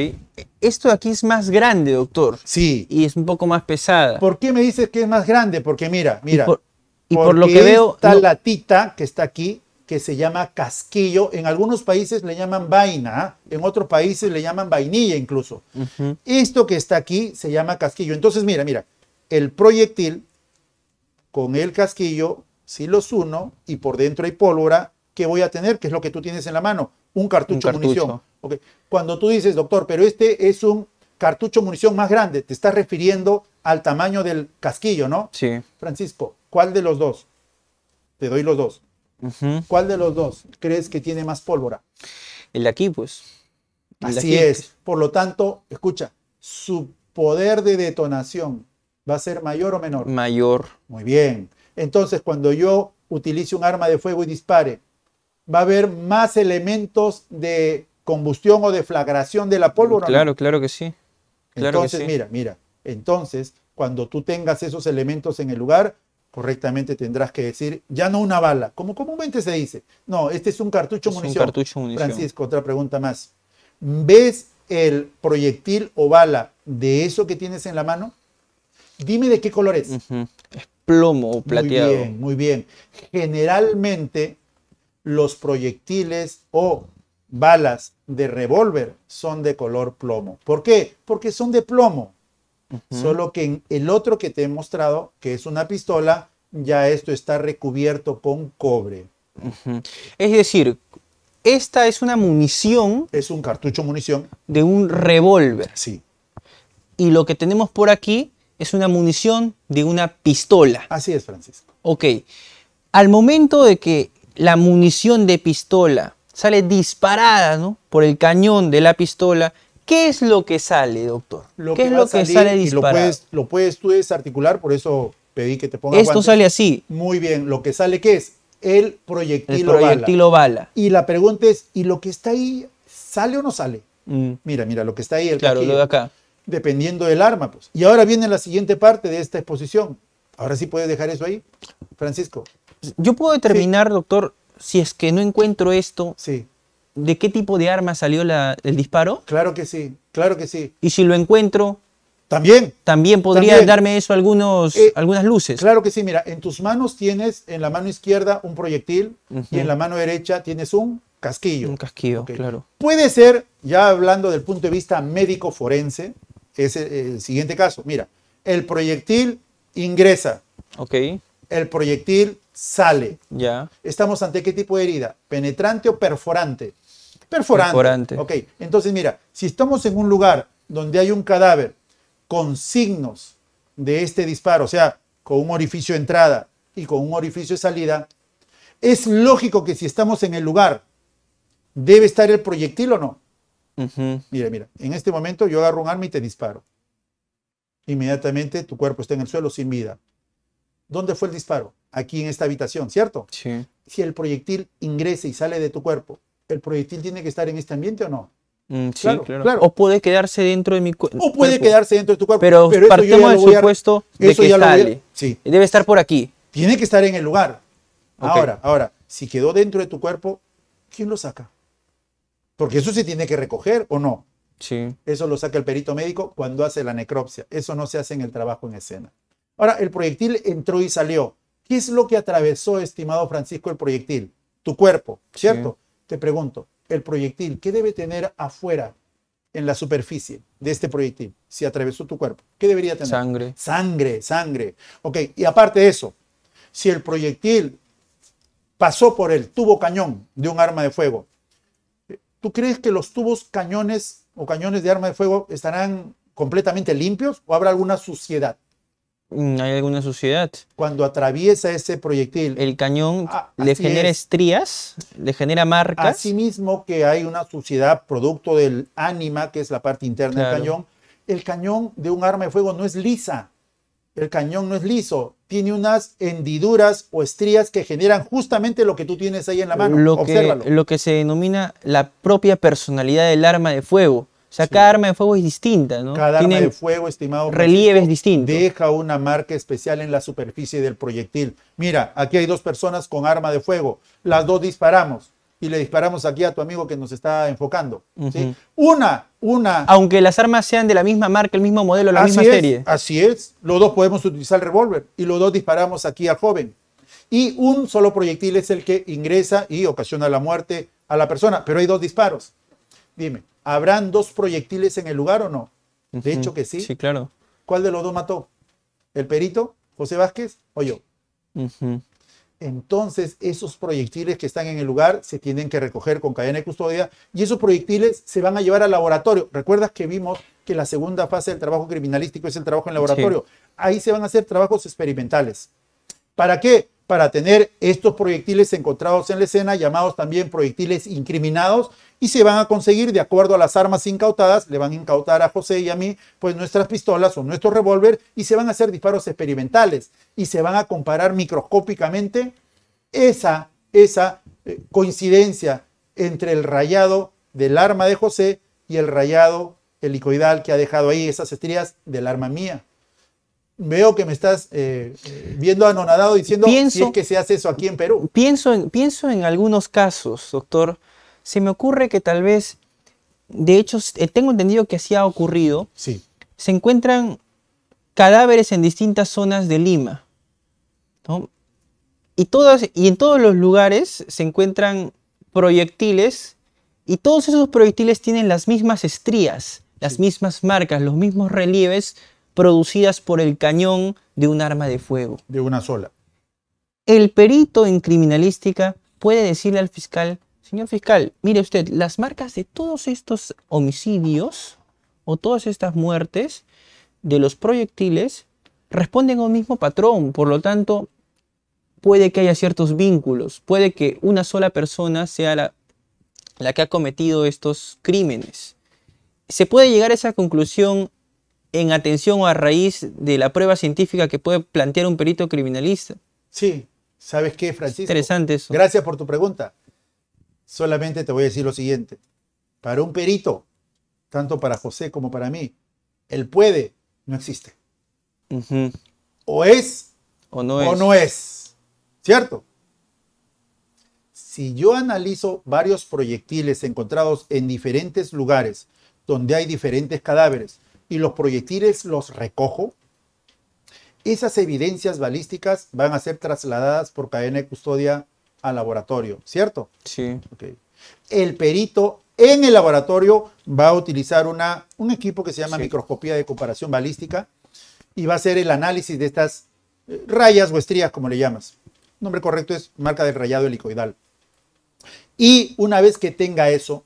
Esto de aquí es más grande, doctor. Sí. Y es un poco más pesada. ¿Por qué me dices que es más grande? Porque mira, mira. Y por, lo que veo. Esta latita que está aquí que se llama casquillo. En algunos países le llaman vaina, en otros países le llaman vainilla incluso. Esto que está aquí se llama casquillo. Entonces, mira, mira, el proyectil con el casquillo, si los uno y por dentro hay pólvora, ¿qué voy a tener? Que es lo que tú tienes en la mano, un cartucho, de munición. Cuando tú dices, doctor, pero este es un cartucho munición más grande, te estás refiriendo al tamaño del casquillo, ¿no? Sí. Francisco, ¿cuál de los dos? Te doy los dos. ¿Cuál de los dos crees que tiene más pólvora? El de aquí, pues. Así es. Pues. Por lo tanto, escucha, su poder de detonación va a ser mayor o menor. Mayor. Muy bien. Entonces, cuando yo utilice un arma de fuego y dispare, va a haber más elementos de combustión o de flagración de la pólvora. Claro, claro que sí. entonces, mira, mira. Entonces, cuando tú tengas esos elementos en el lugar, correctamente tendrás que decir, ya no una bala, como comúnmente se dice. No, este es un cartucho, munición. Un Francisco, otra pregunta más. ¿Ves el proyectil o bala de eso que tienes en la mano? Dime de qué color es. Es plomo o plateado. Muy bien, muy bien. Generalmente los proyectiles o balas de revólver son de color plomo. ¿Por qué? Porque son de plomo. Solo que en el otro que te he mostrado, que es una pistola, ya esto está recubierto con cobre. Es decir, esta es una munición. Es un cartucho munición. De un revólver. Sí. Y lo que tenemos por aquí es una munición de una pistola. Así es, Francisco. Ok. Al momento de que la munición de pistola sale disparada ¿no? por el cañón de la pistola ¿Qué es lo que sale, doctor? ¿Qué es lo que sale disparado? Lo puedes, tú desarticular, por eso pedí que te pongas Esto sale así. Muy bien, lo que sale, ¿qué es? El proyectil, el proyectil bala. Y la pregunta es, ¿y lo que está ahí sale o no sale? Mm. Mira, mira, lo que está ahí. El claro, de acá. Dependiendo del arma, pues. Y ahora viene la siguiente parte de esta exposición. Ahora sí puedes dejar eso ahí, Francisco. Yo puedo determinar, doctor, si es que no encuentro esto, sí de qué tipo de arma salió el disparo? Claro que sí, claro que sí. Y si lo encuentro, también. También podría darme eso algunos, eh, algunas luces. Claro que sí, mira, en tus manos tienes en la mano izquierda un proyectil y en la mano derecha tienes un casquillo. Un casquillo, claro. Puede ser, ya hablando del punto de vista médico forense, es el, siguiente caso. Mira, el proyectil ingresa. Ok. El proyectil sale. Ya. Estamos ante qué tipo de herida, penetrante o perforante. Perforante. Perforante. Ok, entonces mira, si estamos en un lugar donde hay un cadáver con signos de este disparo, o sea, con un orificio de entrada y con un orificio de salida, es lógico que si estamos en el lugar, debe estar el proyectil o no. Mira, mira, en este momento yo agarro un arma y te disparo. Inmediatamente tu cuerpo está en el suelo sin vida. ¿Dónde fue el disparo? Aquí en esta habitación, ¿cierto? Sí. Si el proyectil ingresa y sale de tu cuerpo ¿el proyectil tiene que estar en este ambiente o no? Mm, sí, claro, O puede quedarse dentro de mi cuerpo. O puede quedarse dentro de tu cuerpo. Pero, del supuesto de que sale. Sí. Debe estar por aquí. Tiene que estar en el lugar. Ahora, ahora, si quedó dentro de tu cuerpo, ¿quién lo saca? Porque eso se tiene que recoger o no. Sí. Eso lo saca el perito médico cuando hace la necropsia. Eso no se hace en el trabajo en escena. Ahora, el proyectil entró y salió. ¿Qué es lo que atravesó, estimado Francisco, el proyectil? Tu cuerpo, ¿cierto? Te pregunto, el proyectil, ¿qué debe tener afuera en la superficie de este proyectil si atravesó tu cuerpo? ¿Qué debería tener? Sangre. Sangre, sangre. Ok, y aparte de eso, si el proyectil pasó por el tubo cañón de un arma de fuego, ¿tú crees que los tubos cañones o cañones de arma de fuego estarán completamente limpios o habrá alguna suciedad? Mm, hay alguna suciedad. Cuando atraviesa ese proyectil. El cañón le genera estrías, le genera marcas. Asimismo que hay una suciedad producto del ánima, que es la parte interna del cañón. El cañón de un arma de fuego no es lisa. El cañón no es liso. Tiene unas hendiduras o estrías que generan justamente lo que tú tienes ahí en la mano. lo que se denomina la propia personalidad del arma de fuego. O sea, cada arma de fuego es distinta, ¿no? Cada arma de fuego, estimado. relieve es distinto. Deja una marca especial en la superficie del proyectil. Mira, aquí hay dos personas con arma de fuego. Las dos disparamos. Y le disparamos aquí a tu amigo que nos está enfocando. Una, una. Aunque las armas sean de la misma marca, el mismo modelo, la misma serie. Así es. Los dos podemos utilizar el revólver. Y los dos disparamos aquí al joven. Y un solo proyectil es el que ingresa y ocasiona la muerte a la persona. Pero hay dos disparos. Dime. ¿Habrán dos proyectiles en el lugar o no? De hecho que sí. Sí, claro. ¿Cuál de los dos mató? ¿El perito, José Vázquez o yo? Entonces, esos proyectiles que están en el lugar se tienen que recoger con cadena de custodia y esos proyectiles se van a llevar al laboratorio. ¿Recuerdas que vimos que la segunda fase del trabajo criminalístico es el trabajo en laboratorio? Ahí se van a hacer trabajos experimentales. ¿Para qué? para tener estos proyectiles encontrados en la escena, llamados también proyectiles incriminados, y se van a conseguir de acuerdo a las armas incautadas, le van a incautar a José y a mí, pues nuestras pistolas o nuestro revólver, y se van a hacer disparos experimentales, y se van a comparar microscópicamente esa, esa eh, coincidencia entre el rayado del arma de José y el rayado helicoidal que ha dejado ahí esas estrías del arma mía veo que me estás eh, eh, viendo anonadado diciendo pienso, si es que se hace eso aquí en Perú. Pienso en, pienso en algunos casos, doctor. Se me ocurre que tal vez, de hecho, eh, tengo entendido que así ha ocurrido. Sí. Se encuentran cadáveres en distintas zonas de Lima. Y, todas, y en todos los lugares se encuentran proyectiles y todos esos proyectiles tienen las mismas estrías, las mismas marcas, los mismos relieves producidas por el cañón de un arma de fuego. De una sola. El perito en criminalística puede decirle al fiscal, señor fiscal, mire usted, las marcas de todos estos homicidios o todas estas muertes de los proyectiles responden a un mismo patrón, por lo tanto, puede que haya ciertos vínculos, puede que una sola persona sea la, la que ha cometido estos crímenes. Se puede llegar a esa conclusión en atención o a raíz de la prueba científica que puede plantear un perito criminalista. Sí, ¿sabes qué, Francisco? interesante eso. Gracias por tu pregunta. Solamente te voy a decir lo siguiente. Para un perito, tanto para José como para mí, el puede no existe. O es o no o no es. ¿Cierto? Si yo analizo varios proyectiles encontrados en diferentes lugares donde hay diferentes cadáveres, y los proyectiles los recojo, esas evidencias balísticas van a ser trasladadas por cadena de custodia al laboratorio, ¿cierto? Sí. El perito en el laboratorio va a utilizar una, un equipo que se llama microscopía de comparación balística y va a hacer el análisis de estas eh, rayas o estrías, como le llamas. nombre correcto es marca del rayado helicoidal. Y una vez que tenga eso,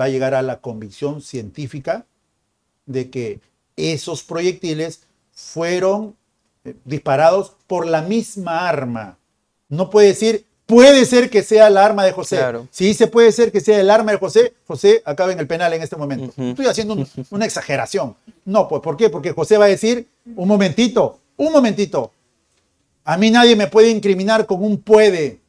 va a llegar a la convicción científica de que esos proyectiles fueron eh, disparados por la misma arma. No puede decir, puede ser que sea la arma de José. sí Si dice puede ser que sea el arma de José, José acaba en el penal en este momento. Estoy haciendo una exageración. No, pues ¿por qué? Porque José va a decir, un momentito, un momentito. A mí nadie me puede incriminar con un puede.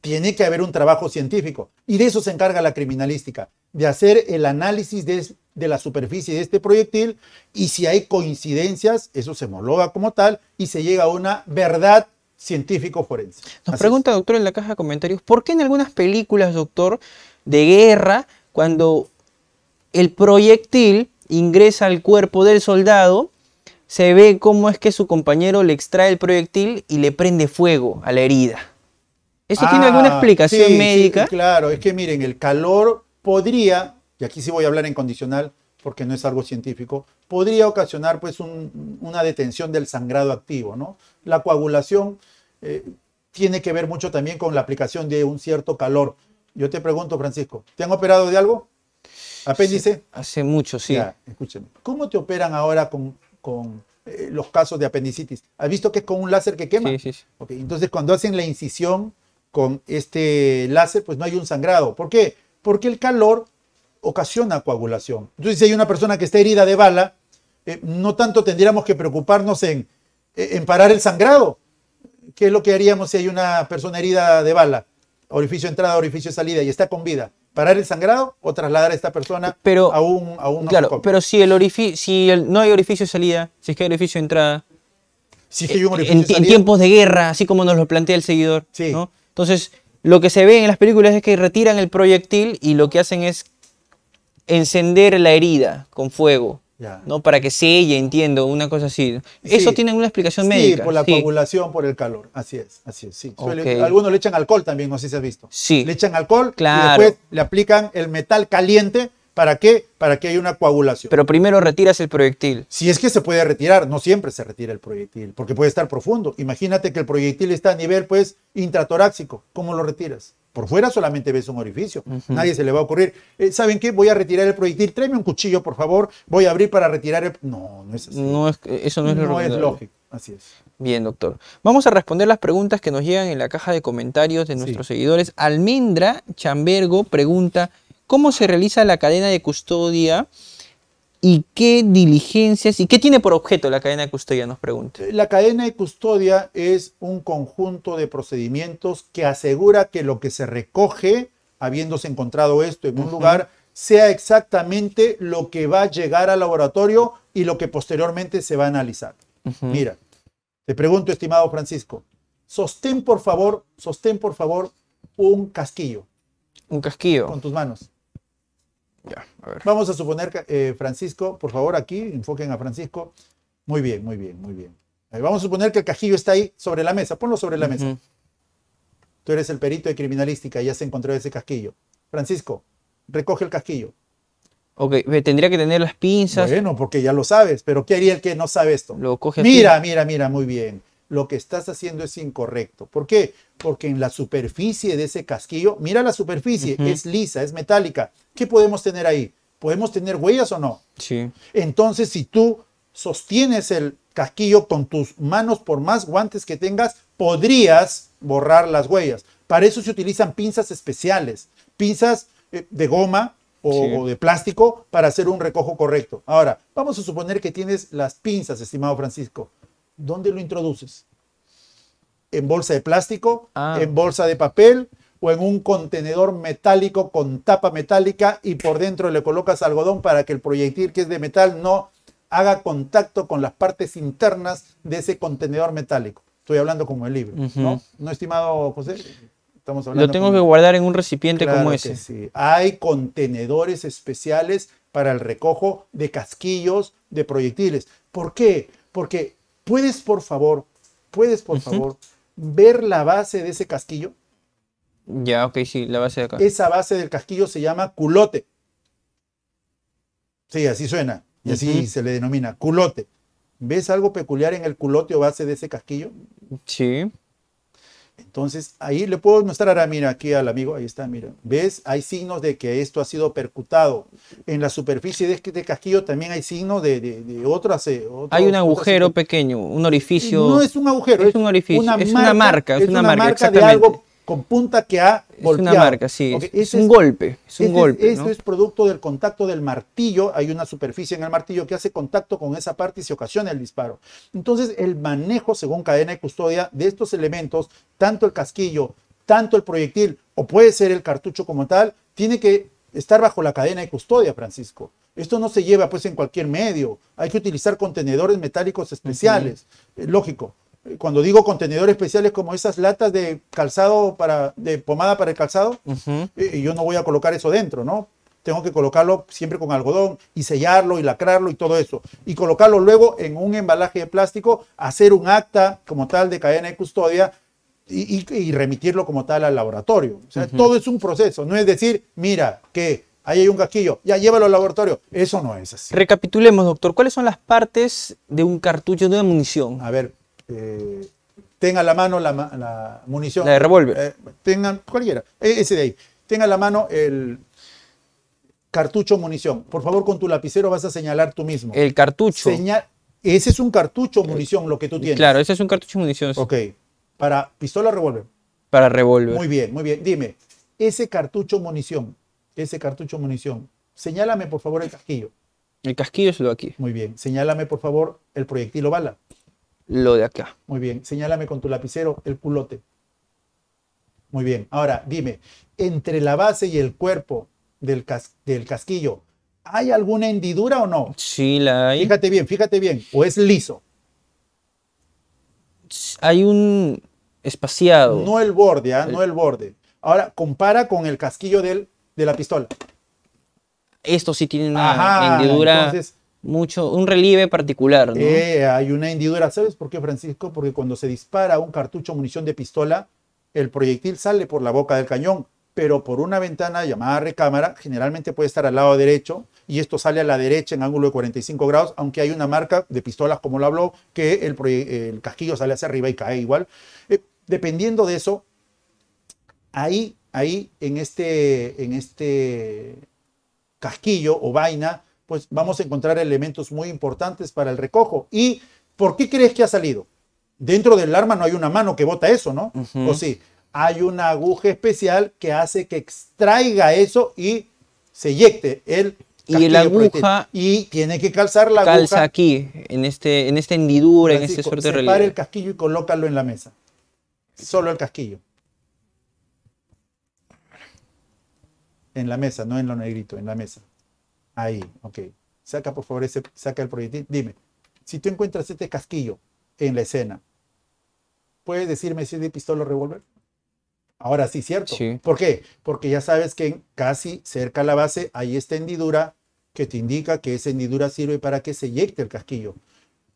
Tiene que haber un trabajo científico. Y de eso se encarga la criminalística, de hacer el análisis de, de la superficie de este proyectil y si hay coincidencias, eso se homologa como tal y se llega a una verdad científico forense. Nos pregunta, doctor, en la caja de comentarios, ¿por qué en algunas películas, doctor, de guerra, cuando el proyectil ingresa al cuerpo del soldado, se ve cómo es que su compañero le extrae el proyectil y le prende fuego a la herida? ¿Eso tiene alguna ah, explicación médica? claro, es que miren, el calor podría y aquí sí voy a hablar en condicional porque no es algo científico, podría ocasionar pues una detención del sangrado activo, ¿no? La coagulación eh, tiene que ver mucho también con la aplicación de un cierto calor. Yo te pregunto, Francisco, ¿te han operado de algo? ¿Apéndice? hace mucho, sí. escúchame. ¿Cómo te operan ahora con, eh, los casos de apendicitis? ¿Has visto que es con un láser que quema? Sí, sí. sí. entonces, cuando hacen la incisión con este láser, pues no hay un sangrado. ¿Por qué? Porque el calor ocasiona coagulación. Entonces, si hay una persona que está herida de bala, eh, no tanto tendríamos que preocuparnos en, eh, en parar el sangrado. ¿Qué es lo que haríamos si hay una persona herida de bala? Orificio de entrada, orificio de salida y está con vida. ¿Parar el sangrado o trasladar a esta persona a un, a un Claro, pero si, el si el, no hay orificio de salida, si es que hay orificio de entrada, en, tiempos de guerra, así como nos lo plantea el seguidor, entonces lo que se ve en las películas es que retiran el proyectil y lo que hacen es encender la herida con fuego. ¿no? Para que selle, entiendo, una cosa así. ¿Eso tiene alguna explicación médica? Sí, por la coagulación, por el calor. Así es, así es, sí. algunos le echan alcohol también, no sé si has visto. Sí. Le echan alcohol y después le aplican el metal caliente. ¿Para qué? Para que haya una coagulación. Pero primero retiras el proyectil. Si es que se puede retirar, no siempre se retira el proyectil, porque puede estar profundo. Imagínate que el proyectil está a nivel, pues, intratoráxico. ¿Cómo lo retiras? Por fuera solamente ves un orificio. Nadie se le va a ocurrir. Eh, ¿Saben qué? Voy a retirar el proyectil. Tráeme un cuchillo, por favor. Voy a abrir para retirar el. No, no es así. No es, eso no es, no es lógico. Así es. Bien, doctor. Vamos a responder las preguntas que nos llegan en la caja de comentarios de nuestros seguidores. Almendra Chambergo pregunta: ¿Cómo se realiza la cadena de custodia? ¿Y qué diligencias y qué tiene por objeto la cadena de custodia? Nos pregunta. La cadena de custodia es un conjunto de procedimientos que asegura que lo que se recoge, habiéndose encontrado esto en un lugar, sea exactamente lo que va a llegar al laboratorio y lo que posteriormente se va a analizar. Mira, te pregunto, estimado Francisco, sostén por favor, sostén por favor un casquillo. Un casquillo. Con tus manos. Vamos a suponer, eh, Francisco, por favor, aquí, enfoquen a Francisco. Muy bien, muy bien, muy bien. vamos a suponer que el cajillo está ahí sobre la mesa. Ponlo sobre la mesa. Tú eres el perito de criminalística, ya se encontró ese casquillo. Francisco, recoge el casquillo. Ok, tendría que tener las pinzas. Bueno, porque ya lo sabes, pero ¿qué haría el que no sabe esto? Lo coge Mira, mira, mira, muy bien lo que estás haciendo es incorrecto. ¿Por qué? Porque en la superficie de ese casquillo, mira la superficie, es lisa, es metálica. ¿Qué podemos tener ahí? ¿Podemos tener huellas o no? Sí. Entonces, si tú sostienes el casquillo con tus manos, por más guantes que tengas, podrías borrar las huellas. Para eso se utilizan pinzas especiales, pinzas eh, de goma o de plástico para hacer un recojo correcto. Ahora, vamos a suponer que tienes las pinzas, estimado Francisco ¿dónde lo introduces? ¿En bolsa de plástico? Ah. ¿En bolsa de papel? ¿O en un contenedor metálico con tapa metálica y por dentro le colocas algodón para que el proyectil que es de metal no haga contacto con las partes internas de ese contenedor metálico? Estoy hablando como el libro, ¿no? ¿No, estimado José? Estamos hablando lo tengo que guardar en un recipiente como ese. Hay contenedores especiales para el recojo de casquillos de proyectiles. ¿Por qué? Porque ¿Puedes, por favor, puedes, por favor, ver la base de ese casquillo? Ya, ok, sí, la base de acá. Esa base del casquillo se llama culote. Sí, así suena. Y así se le denomina culote. ¿Ves algo peculiar en el culote o base de ese casquillo? Sí. Entonces, ahí le puedo mostrar ahora, mira, aquí al amigo, ahí está, mira. ¿Ves? Hay signos de que esto ha sido percutado. En la superficie de este casquillo también hay signos de, de, eh, Hay un agujero pequeño, un orificio. es agujero un orificio, es es una una marca, marca con punta que ha golpeado. Es una marca, sí. es, un golpe. Es un Esto es producto del contacto del martillo. Hay una superficie en el martillo que hace contacto con esa parte y se ocasiona el disparo. Entonces, el manejo, según cadena de custodia, de estos elementos, tanto el casquillo, tanto el proyectil, o puede ser el cartucho como tal, tiene que estar bajo la cadena de custodia, Francisco. Esto no se lleva pues en cualquier medio. Hay que utilizar contenedores metálicos especiales. Eh, lógico cuando digo contenedores especiales como esas latas de calzado para de pomada para el calzado eh, yo no voy a colocar eso dentro no tengo que colocarlo siempre con algodón y sellarlo y lacrarlo y todo eso y colocarlo luego en un embalaje de plástico hacer un acta como tal de cadena de custodia y, remitirlo como tal al laboratorio o sea todo es un proceso no es decir mira que ahí hay un casquillo, ya llévalo al laboratorio. Eso no es así. Recapitulemos, doctor, ¿cuáles son las partes de un cartucho de munición? A ver, eh, tenga la mano la, munición. La de revólver. Eh, tengan, cualquiera, e, ese de ahí. Tenga la mano el cartucho munición. Por favor, con tu lapicero vas a señalar tú mismo. El cartucho. ese es un cartucho munición, lo que tú tienes. Claro, ese es un cartucho munición. Ok. ¿Para pistola o revólver? Para revólver. Muy bien, muy bien. Dime, ese cartucho munición, ese cartucho munición, señálame por favor el casquillo. El casquillo es lo aquí. Muy bien. Señálame por favor el proyectil o bala lo de acá. Muy bien, señálame con tu lapicero el culote. Muy bien, ahora dime, entre la base y el cuerpo del, casquillo, ¿hay alguna hendidura o no? Sí, la hay. Fíjate bien, fíjate bien, o es liso. Hay un espaciado. No el borde, ¿ah? no el borde. Ahora compara con el casquillo del, de la pistola. Esto sí tiene una hendidura mucho, un relieve particular. ¿no? Eh, hay una hendidura. ¿Sabes por qué, Francisco? Porque cuando se dispara un cartucho munición de pistola, el proyectil sale por la boca del cañón, pero por una ventana llamada recámara, generalmente puede estar al lado derecho, y esto sale a la derecha en ángulo de 45 grados, aunque hay una marca de pistolas, como lo habló, que el, casquillo sale hacia arriba y cae igual. Eh, dependiendo de eso, ahí, ahí en este, en este casquillo o vaina, pues vamos a encontrar elementos muy importantes para el recojo. ¿Y por qué crees que ha salido? Dentro del arma no hay una mano que bota eso, ¿no? O sí, hay una aguja especial que hace que extraiga eso y se eyecte el y la aguja y tiene que calzar la calza aquí en este en esta hendidura en este suerte de relieve el casquillo y colócalo en la mesa solo el casquillo en la mesa no en lo negrito en la mesa Ahí, ok. Saca por favor, ese, saca el proyectil. Dime, si tú encuentras este casquillo en la escena, ¿puedes decirme si es de pistola o revólver? Ahora sí, ¿cierto? Sí. ¿Por qué? Porque ya sabes que casi cerca a la base hay esta hendidura que te indica que esa hendidura sirve para que se eyecte el casquillo.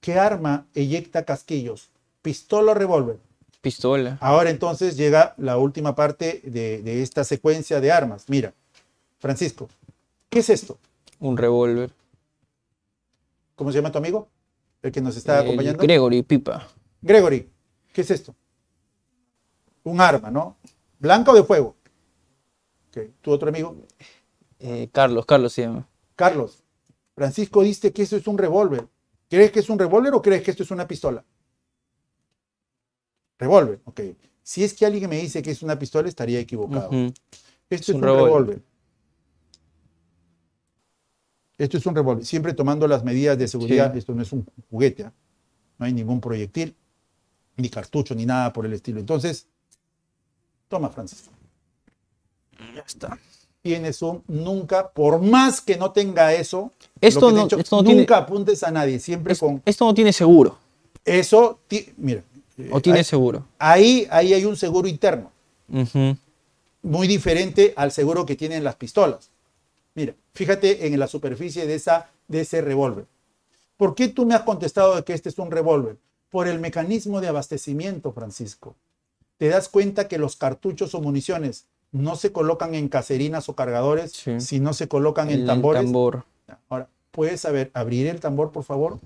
¿Qué arma eyecta casquillos? ¿Pistola o revólver? Pistola. Ahora entonces llega la última parte de esta secuencia de armas. Mira, Francisco, ¿qué es esto? un revólver. ¿Cómo se llama tu amigo? El que nos está acompañando. Gregory Pipa. Gregory, ¿qué es esto? Un arma, ¿no? ¿Blanca o de fuego? Okay. ¿Tu otro amigo? Eh, Carlos, Carlos se llama. Carlos, Francisco diste que eso es un revólver. ¿Crees que es un revólver o crees que esto es una pistola? Revólver, ok. Si es que alguien me dice que es una pistola, estaría equivocado. Esto es, un revólver. Esto es un revólver. Siempre tomando las medidas de seguridad, esto no es un juguete. ¿ah? No hay ningún proyectil, ni cartucho, ni nada por el estilo. Entonces, toma, Francisco. Ya está. Tienes un nunca, por más que no tenga eso, esto, nunca apuntes a nadie, siempre con. Esto no tiene seguro. Eso, mira. Eh, o tiene seguro. Ahí, ahí hay un seguro interno. Muy diferente al seguro que tienen las pistolas. Mira, fíjate en la superficie de, ese revólver. ¿Por qué tú me has contestado que este es un revólver? Por el mecanismo de abastecimiento, Francisco. Te das cuenta que los cartuchos o municiones no se colocan en caserinas o cargadores, sino se colocan en, en tambores. Tambor. Ahora, ¿puedes saber, abrir el tambor, por favor?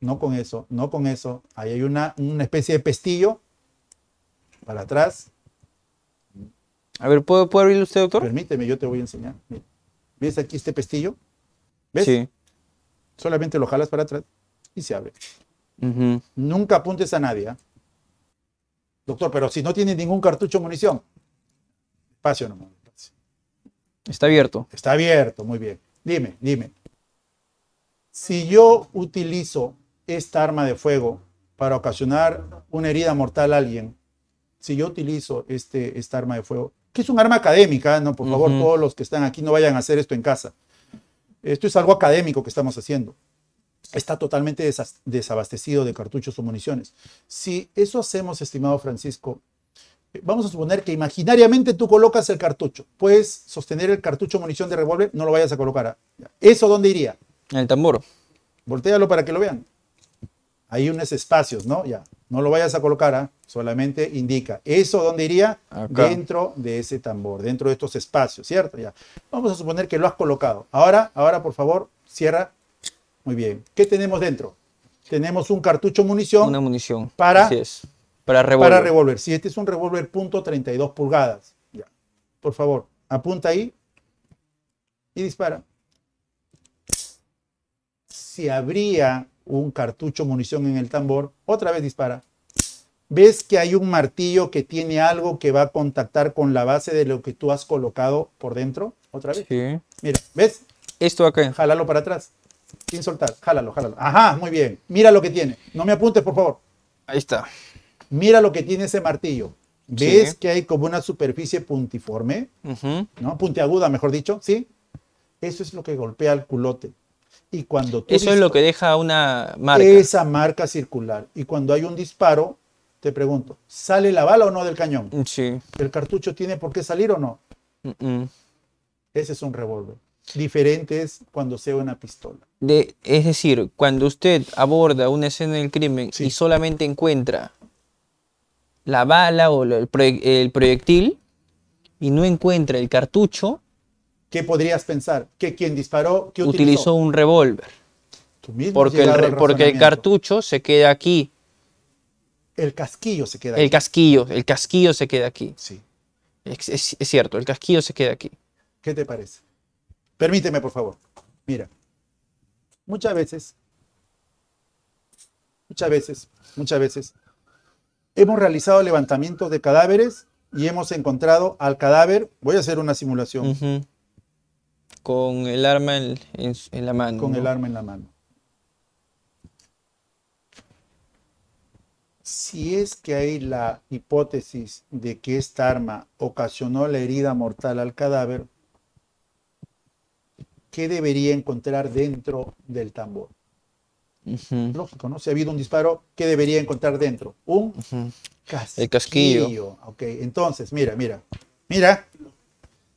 No con eso, no con eso. Ahí hay una, una especie de pestillo para atrás. A ver, ¿puedo, ¿puedo abrirlo usted, doctor? Permíteme, yo te voy a enseñar. Mira. ¿Ves aquí este pestillo? ¿Ves? Sí. Solamente lo jalas para atrás y se abre. Nunca apuntes a nadie. ¿eh? Doctor, pero si no tiene ningún cartucho munición, espacio Está abierto. Está abierto, muy bien. Dime, dime. Si yo utilizo esta arma de fuego para ocasionar una herida mortal a alguien, si yo utilizo este, esta arma de fuego, que es un arma académica, ¿no? Por favor, todos los que están aquí no vayan a hacer esto en casa. Esto es algo académico que estamos haciendo. Está totalmente desabastecido de cartuchos o municiones. Si eso hacemos, estimado Francisco, eh, vamos a suponer que imaginariamente tú colocas el cartucho. Puedes sostener el cartucho o munición de revólver, no lo vayas a colocar. ¿Eso dónde iría? En el tambor. Voltéalo para que lo vean. Hay unos espacios, ¿no? Ya. No lo vayas a colocar, ¿ah? solamente indica. ¿Eso dónde iría? Dentro de ese tambor, dentro de estos espacios, ¿cierto? Ya. Vamos a suponer que lo has colocado. Ahora, ahora, por favor, cierra. Muy bien. ¿Qué tenemos dentro? Tenemos un cartucho munición. Una munición. Para, Así es. para Para este es un revólver .32 pulgadas. Ya. Por favor, apunta ahí y dispara. Si habría un cartucho munición en el tambor, otra vez dispara. Ves que hay un martillo que tiene algo que va a contactar con la base de lo que tú has colocado por dentro, otra vez. Sí. Mira, ¿ves? Esto acá. Jálalo para atrás. Sin soltar, jálalo, jálalo. Ajá, muy bien. Mira lo que tiene. No me apuntes, por favor. Ahí está. Mira lo que tiene ese martillo. ¿Ves que hay como una superficie puntiforme? ¿No? Puntiaguda, mejor dicho, ¿sí? Eso es lo que golpea el culote. Eso es lo que deja una marca. Esa marca circular. Y cuando hay un disparo, te pregunto, ¿sale la bala o no del cañón? Mm, sí. ¿El cartucho tiene por qué salir o no? Ese es un revólver. Diferente es cuando sea una pistola. es decir, cuando usted aborda una escena del crimen y solamente encuentra la bala o el proyectil y no encuentra el cartucho, ¿Qué podrías pensar? Que quien disparó, utilizó? un revólver. Porque el, cartucho se queda aquí. El casquillo se queda el aquí. El casquillo, el casquillo se queda aquí. Sí. Es, cierto, el casquillo se queda aquí. ¿Qué te parece? Permíteme, por favor. Mira, muchas veces, muchas veces, muchas veces, hemos realizado levantamientos de cadáveres y hemos encontrado al cadáver, voy a hacer una simulación, con el arma en, la mano. Con el arma en la mano. Si es que hay la hipótesis de que esta arma ocasionó la herida mortal al cadáver, ¿qué debería encontrar dentro del tambor? Lógico, ¿no? Si ha habido un disparo, ¿qué debería encontrar dentro? Un casquillo. El casquillo. Ok, entonces, mira, mira, mira,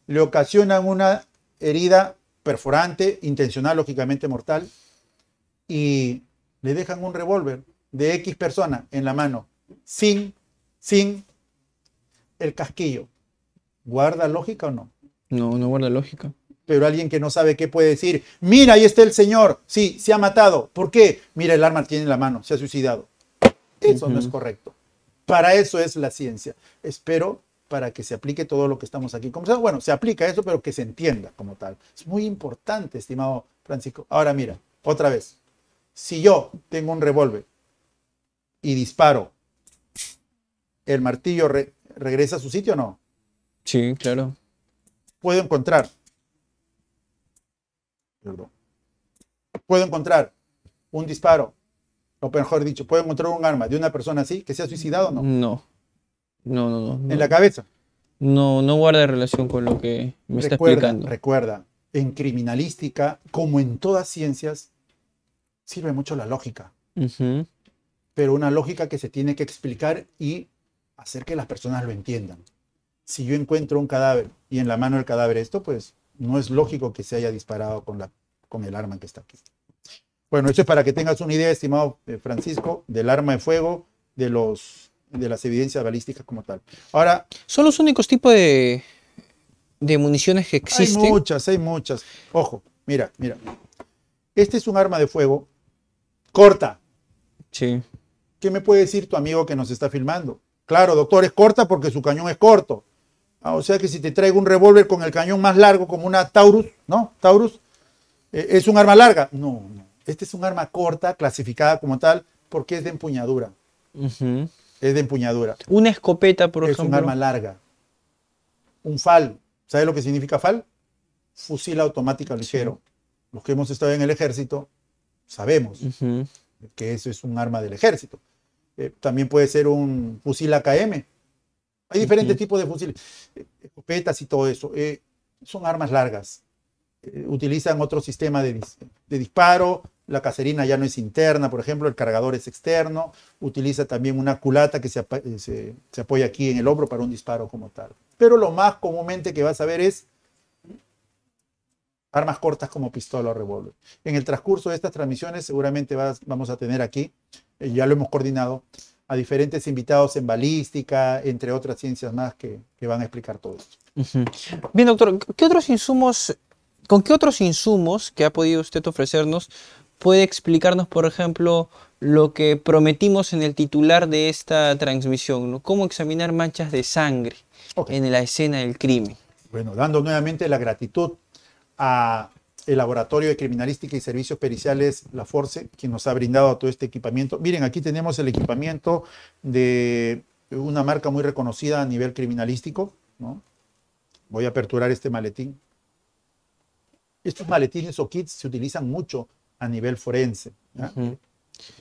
le ocasionan una herida perforante, intencional, lógicamente mortal, y le dejan un revólver de X persona en la mano, sin, sin el casquillo. ¿Guarda lógica o no? No, no guarda lógica. Pero alguien que no sabe qué puede decir, mira, ahí está el señor, sí, se ha matado. ¿Por qué? Mira, el arma tiene en la mano, se ha suicidado. Eso no es correcto. Para eso es la ciencia. Espero para que se aplique todo lo que estamos aquí Bueno, se aplica eso, pero que se entienda como tal. Es muy importante, estimado Francisco. Ahora mira, otra vez. Si yo tengo un revólver y disparo, ¿el martillo regresa a su sitio o no? Sí, claro. Puedo encontrar. Perdón. Puedo encontrar un disparo, o mejor dicho, puedo encontrar un arma de una persona así que se ha suicidado o no. No. No, no, no. ¿En la cabeza? No, no guarda relación con lo que me recuerda, está explicando. Recuerda, en criminalística, como en todas ciencias, sirve mucho la lógica. Pero una lógica que se tiene que explicar y hacer que las personas lo entiendan. Si yo encuentro un cadáver y en la mano del cadáver esto, pues no es lógico que se haya disparado con, la, con el arma que está aquí. Bueno, esto es para que tengas una idea, estimado eh, Francisco, del arma de fuego, de los de las evidencias balísticas como tal. Ahora. ¿Son los únicos tipos de, de municiones que existen? Hay muchas, hay muchas. Ojo, mira, mira. Este es un arma de fuego corta. Sí. ¿Qué me puede decir tu amigo que nos está filmando? Claro, doctor, es corta porque su cañón es corto. Ah, o sea que si te traigo un revólver con el cañón más largo, como una Taurus, ¿no? Taurus, eh, ¿es un arma larga? No, no. Este es un arma corta, clasificada como tal, porque es de empuñadura es de empuñadura. Una escopeta, por ejemplo. Es un arma larga. Un FAL. ¿Sabes lo que significa FAL? Fusil automático ligero. Los que hemos estado en el ejército sabemos que eso es un arma del ejército. Eh, también puede ser un fusil AKM. Hay diferentes tipos de fusiles, eh, escopetas y todo eso. Eh, son armas largas. utilizan otro sistema de, de disparo, la caserina ya no es interna, por ejemplo, el cargador es externo, utiliza también una culata que eh, se, apoya aquí en el hombro para un disparo como tal. Pero lo más comúnmente que vas a ver es armas cortas como pistola o revólver. En el transcurso de estas transmisiones seguramente vamos a tener aquí, eh, ya lo hemos coordinado, a diferentes invitados en balística, entre otras ciencias más que, van a explicar todo esto. Bien, doctor, ¿qué otros insumos, con qué otros insumos que ha podido usted ofrecernos puede explicarnos, por ejemplo, lo que prometimos en el titular de esta transmisión, ¿no? Cómo examinar manchas de sangre en la escena del crimen. Bueno, dando nuevamente la gratitud al Laboratorio de Criminalística y Servicios Periciales, la Force, que nos ha brindado todo este equipamiento. Miren, aquí tenemos el equipamiento de una marca muy reconocida a nivel criminalístico. ¿no? Voy a aperturar este maletín. Estos maletines o kits se utilizan mucho a nivel forense.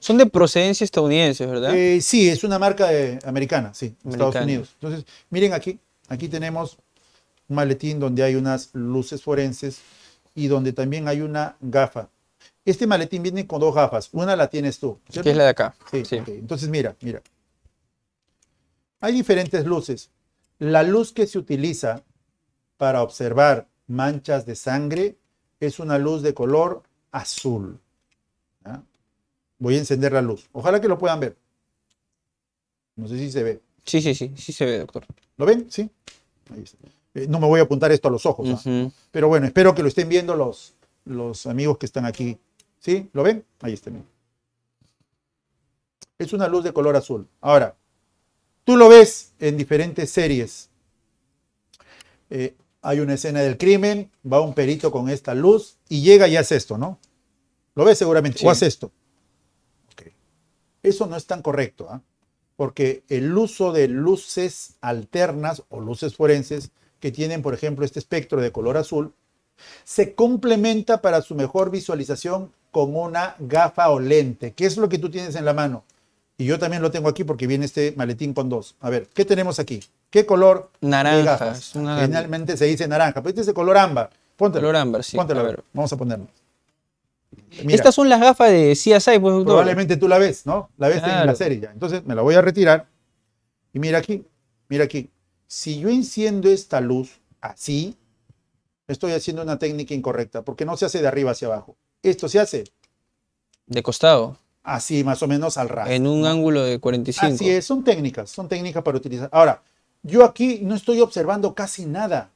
Son de procedencia estadounidense, ¿verdad? Eh, sí, es una marca eh, americana, sí, de Estados Unidos. Entonces, miren aquí, aquí tenemos un maletín donde hay unas luces forenses y donde también hay una gafa. Este maletín viene con dos gafas. Una la tienes tú. es la de acá. Sí. sí. Entonces, mira, mira. Hay diferentes luces. La luz que se utiliza para observar manchas de sangre es una luz de color azul. Voy a encender la luz. Ojalá que lo puedan ver. No sé si se ve. Sí, sí, sí, sí se ve, doctor. ¿Lo ven? Sí. Ahí está. Eh, no me voy a apuntar esto a los ojos. ¿ah? Pero bueno, espero que lo estén viendo los, los amigos que están aquí. ¿Sí? ¿Lo ven? Ahí está. Es una luz de color azul. Ahora, tú lo ves en diferentes series. Eh, hay una escena del crimen, va un perito con esta luz y llega y hace esto, ¿no? Lo ves seguramente. O esto. Eso no es tan correcto, ¿ah? porque el uso de luces alternas o luces forenses que tienen, por ejemplo, este espectro de color azul, se complementa para su mejor visualización con una gafa o lente, que es lo que tú tienes en la mano. Y yo también lo tengo aquí porque viene este maletín con dos. A ver, ¿qué tenemos aquí? ¿Qué color? Naranja. Generalmente se dice naranja, pero este es de color ámbar. Póntelo. Color ámbar, sí. ver. Vamos a ponerlo. Estas son las gafas de CSI. Pues, probablemente tú la ves, ¿no? La ves en la serie ya. Entonces me la voy a retirar. Y mira aquí, mira aquí. Si yo enciendo esta luz así, estoy haciendo una técnica incorrecta, porque no se hace de arriba hacia abajo. Esto se hace. De costado. Así, más o menos al ras. En un ángulo de 45. Así es, son técnicas, son técnicas para utilizar. Ahora, yo aquí no estoy observando casi nada.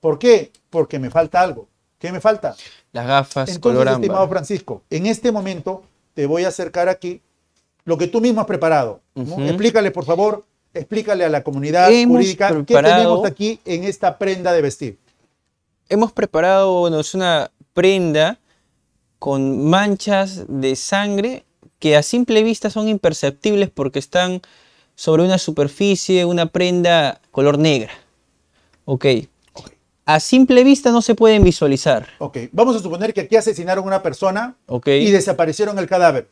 ¿Por qué? Porque me falta algo. ¿Qué me falta? Las gafas, Entonces, color estimado Francisco, en este momento te voy a acercar aquí lo que tú mismo has preparado. Explícale, por favor, explícale a la comunidad jurídica qué tenemos aquí en esta prenda de vestir. Hemos preparado bueno, es una prenda con manchas de sangre que a simple vista son imperceptibles porque están sobre una superficie, una prenda color negra. Ok, a simple vista no se pueden visualizar. Ok, vamos a suponer que aquí asesinaron a una persona y desaparecieron el cadáver.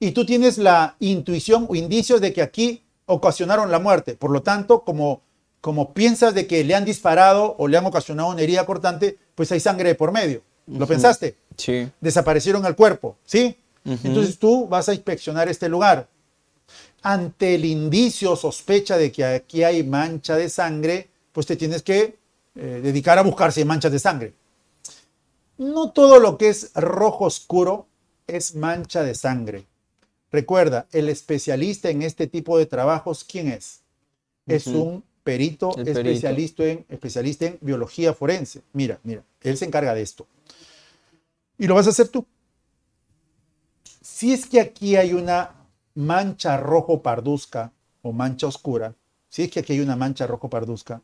Y tú tienes la intuición o indicios de que aquí ocasionaron la muerte. Por lo tanto, como, como piensas de que le han disparado o le han ocasionado una herida cortante, pues hay sangre por medio. ¿Lo pensaste? Sí. Desaparecieron el cuerpo, ¿sí? Entonces tú vas a inspeccionar este lugar. Ante el indicio sospecha de que aquí hay mancha de sangre, pues te tienes que eh, dedicar a buscarse manchas de sangre. No todo lo que es rojo oscuro es mancha de sangre. Recuerda, el especialista en este tipo de trabajos, ¿quién es? Es un perito, especialista, En, especialista en biología forense. Mira, mira, él se encarga de esto. Y lo vas a hacer tú. Si es que aquí hay una mancha rojo parduzca o mancha oscura, si es que aquí hay una mancha rojo parduzca,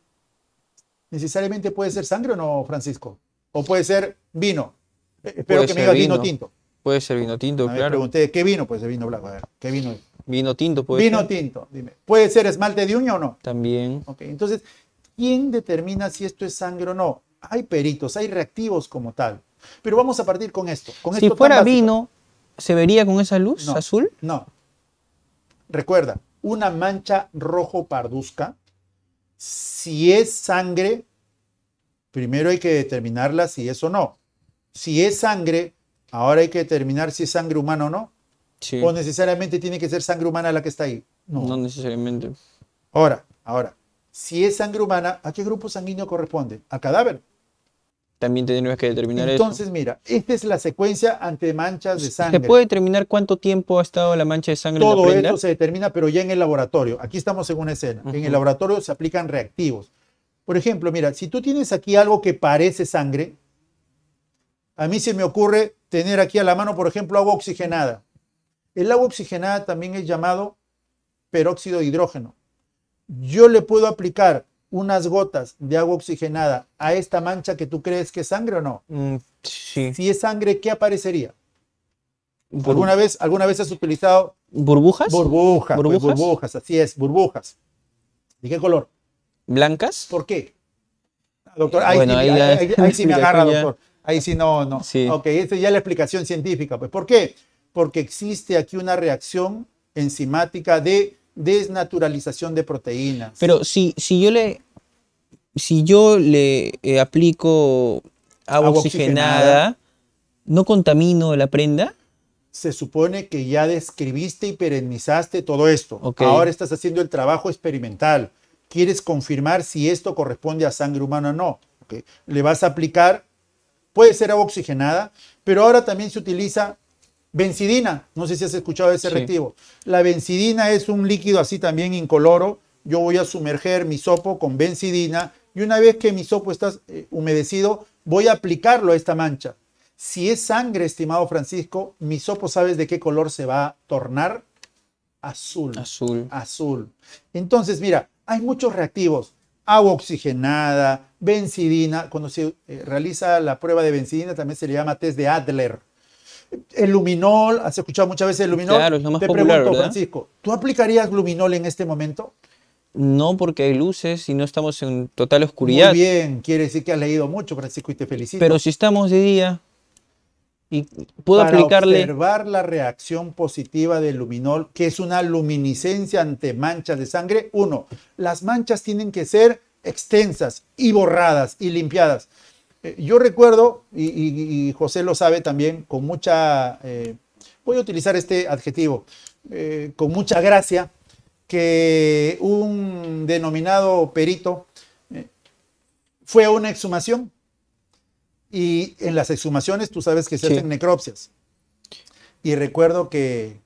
necesariamente puede ser sangre o no, Francisco. O puede ser vino. Eh, Espero que me digas vino. tinto. Puede ser vino tinto, a claro. pregunté, ¿qué vino? Puede ser vino blanco. A ver, ¿qué vino Vino tinto puede ser. Vino tinto, dime. ¿Puede ser esmalte de uña o no? También. Ok, entonces, ¿quién determina si esto es sangre o no? Hay peritos, hay reactivos como tal. Pero vamos a partir con esto. si fuera vino, ¿se vería con esa luz azul? No. Recuerda, una mancha rojo parduzca si es sangre, primero hay que determinarla si es o no. Si es sangre, ahora hay que determinar si es sangre humana o no. Sí. O necesariamente tiene que ser sangre humana la que está ahí. No. no necesariamente. Ahora, ahora, si es sangre humana, ¿a qué grupo sanguíneo corresponde? A cadáver. También tenemos que determinar eso. Entonces, mira, esta es la secuencia ante manchas de sangre. ¿Se puede determinar cuánto tiempo ha estado la mancha de sangre Todo en la esto se determina, pero ya en el laboratorio. Aquí estamos en una escena. En el laboratorio se aplican reactivos. Por ejemplo, mira, si tú tienes aquí algo que parece sangre, a mí se me ocurre tener aquí a la mano, por ejemplo, agua oxigenada. El agua oxigenada también es llamado peróxido de hidrógeno. Yo le puedo aplicar unas gotas de agua oxigenada a esta mancha que tú crees que es sangre o no? Mm, sí. Si es sangre, ¿qué aparecería? ¿Alguna vez, ¿Alguna vez has utilizado burbujas? Pues, burbujas, burbujas, así es, burbujas. ¿De qué color? Blancas. ¿Por qué? Ah, doctor, ahí, sí, me agarra, doctor. Ahí sí no, no. Ok, esa ya es la explicación científica. Pues, ¿Por qué? Porque existe aquí una reacción enzimática de desnaturalización de proteínas. Pero si, si yo le, si yo le eh, aplico agua, oxigenada, ¿no contamino la prenda? Se supone que ya describiste y perennizaste todo esto. Ahora estás haciendo el trabajo experimental. Quieres confirmar si esto corresponde a sangre humana o no. Le vas a aplicar, puede ser agua oxigenada, pero ahora también se utiliza Bencidina, no sé si has escuchado ese reactivo. La bencidina es un líquido así también incoloro. Yo voy a sumerger mi sopo con bencidina y una vez que mi sopo está eh, humedecido, voy a aplicarlo a esta mancha. Si es sangre, estimado Francisco, mi sopo, ¿sabes de qué color se va a tornar? Azul. Azul. Azul. Entonces, mira, hay muchos reactivos. Agua oxigenada, bencidina. Cuando se eh, realiza la prueba de bencidina, también se le llama test de Adler el luminol, has escuchado muchas veces el luminol. Claro, es lo más Te popular, pregunto, ¿verdad? Francisco, ¿tú aplicarías luminol en este momento? No, porque hay luces y no estamos en total oscuridad. Muy bien, quiere decir que has leído mucho, Francisco, y te felicito. Pero si estamos de día y puedo Para observar la reacción positiva del luminol, que es una luminiscencia ante manchas de sangre. Uno, las manchas tienen que ser extensas y borradas y limpiadas. Eh, yo recuerdo, y, José lo sabe también, con mucha, eh, voy a utilizar este adjetivo, eh, con mucha gracia, que un denominado perito fue a una exhumación y en las exhumaciones tú sabes que se hacen necropsias. Y recuerdo que,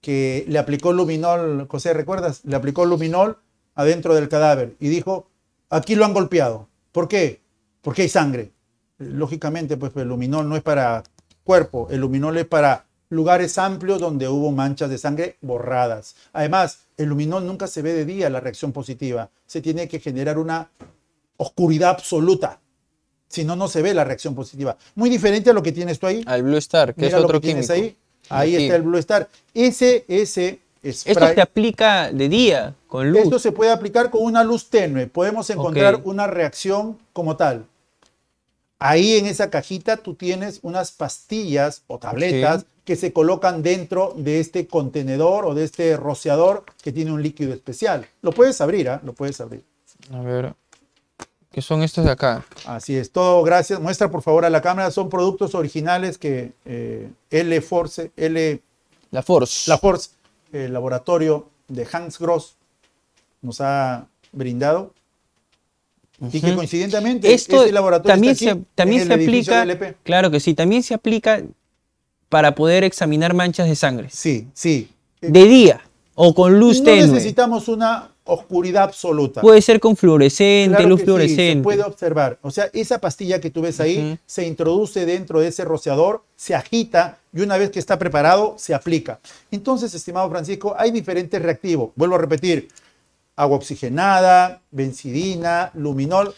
que le aplicó luminol, José, ¿recuerdas? Le aplicó luminol adentro del cadáver y dijo, aquí lo han golpeado. ¿Por qué? Porque hay sangre lógicamente, pues, pues el luminol no es para cuerpo, el luminol es para lugares amplios donde hubo manchas de sangre borradas. Además, el luminol nunca se ve de día la reacción positiva, se tiene que generar una oscuridad absoluta. Si no, no se ve la reacción positiva. Muy diferente a lo que tienes tú ahí. Al Blue Star, que es otro ahí. Ahí está el Blue Star. Ese, ese Esto se aplica de día, con luz. Esto se puede aplicar con una luz tenue. Podemos encontrar una reacción como tal. Ahí en esa cajita tú tienes unas pastillas o tabletas que se colocan dentro de este contenedor o de este rociador que tiene un líquido especial. Lo puedes abrir, ¿ah? Lo puedes abrir. A ver. ¿Qué son estos de acá? Así es, todo gracias. Muestra por favor a la cámara. Son productos originales que eh, L Force, L. La Force. La Force, el laboratorio de Hans Gross nos ha brindado y que coincidentemente Esto este también se, aplica, e claro que sí, también se aplica para poder examinar manchas de sangre. Sí, sí. Eh, de día o con luz no necesitamos una oscuridad absoluta. Puede ser con fluorescente, luz fluorescente. se puede observar. O sea, esa pastilla que tú ves ahí se introduce dentro de ese rociador, se agita y una vez que está preparado, se aplica. Entonces, estimado Francisco, hay diferentes reactivos. Vuelvo a repetir, agua oxigenada, benzidina, luminol,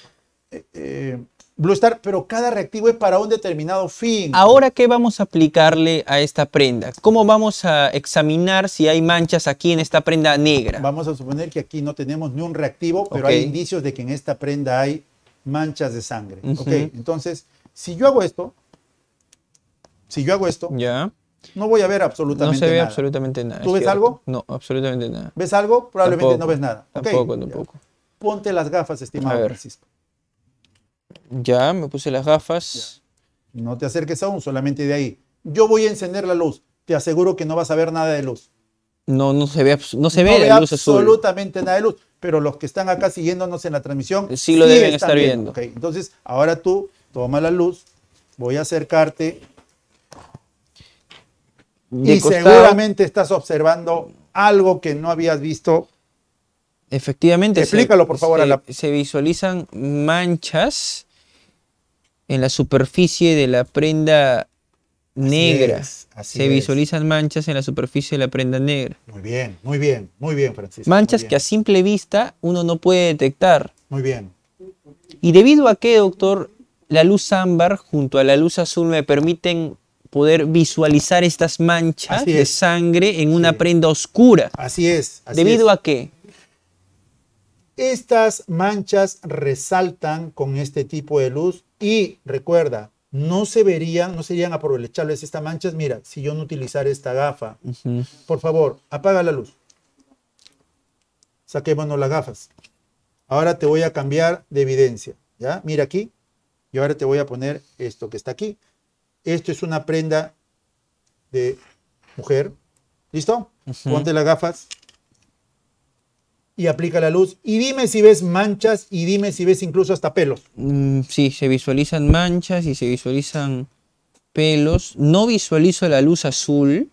eh, eh Blue Star, pero cada reactivo es para un determinado fin. Ahora, ¿qué vamos a aplicarle a esta prenda? ¿Cómo vamos a examinar si hay manchas aquí en esta prenda negra? Vamos a suponer que aquí no tenemos ni un reactivo, pero hay indicios de que en esta prenda hay manchas de sangre. entonces, si yo hago esto, si yo hago esto, no voy a ver absolutamente nada. No se ve absolutamente nada. ¿Tú ves algo? No, absolutamente nada. ¿Ves algo? Probablemente no ves nada. Tampoco, poco. Ponte las gafas, estimado Francisco. Ya, me puse las gafas. No te acerques aún, solamente de ahí. Yo voy a encender la luz. Te aseguro que no vas a ver nada de luz. No, no se ve, no se ve, luz absolutamente nada de luz. Pero los que están acá siguiéndonos en la transmisión sí lo deben estar viendo. Entonces, ahora tú toma la luz, voy a acercarte y seguramente estás observando algo que no habías visto. Efectivamente. Explícalo, por favor. Se, visualizan manchas en la superficie de la prenda negra. se visualizan manchas en la superficie de la prenda negra. Muy bien, muy bien, muy bien, Francisco. Manchas que a simple vista uno no puede detectar. Muy bien. ¿Y debido a qué, doctor, la luz ámbar junto a la luz azul me permiten poder visualizar estas manchas de sangre en una prenda oscura. Así es. ¿Debido a qué? Estas manchas resaltan con este tipo de luz y recuerda, no se verían, no serían aprovechables estas manchas. Mira, si yo no utilizar esta gafa, por favor, apaga la luz. Saquémonos las gafas. Ahora te voy a cambiar de evidencia. ¿Ya? Mira aquí. Y ahora te voy a poner esto que está aquí. Esto es una prenda de mujer. ¿Listo? Ponte las gafas y aplica la luz. Y dime si ves manchas y dime si ves incluso hasta pelos. Mm, sí, se visualizan manchas y se visualizan pelos. No visualizo la luz azul.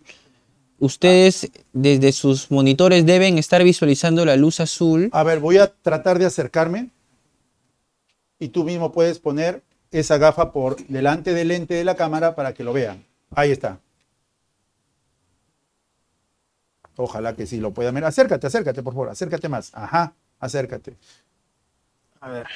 Ustedes desde sus monitores deben estar visualizando la luz azul. A ver, voy a tratar de acercarme. Y tú mismo puedes poner esa gafa por delante del lente de la cámara para que lo vean. Ahí está. Ojalá que sí lo puedan ver. Acércate, acércate, por favor. Acércate más. Ajá, acércate. A ver.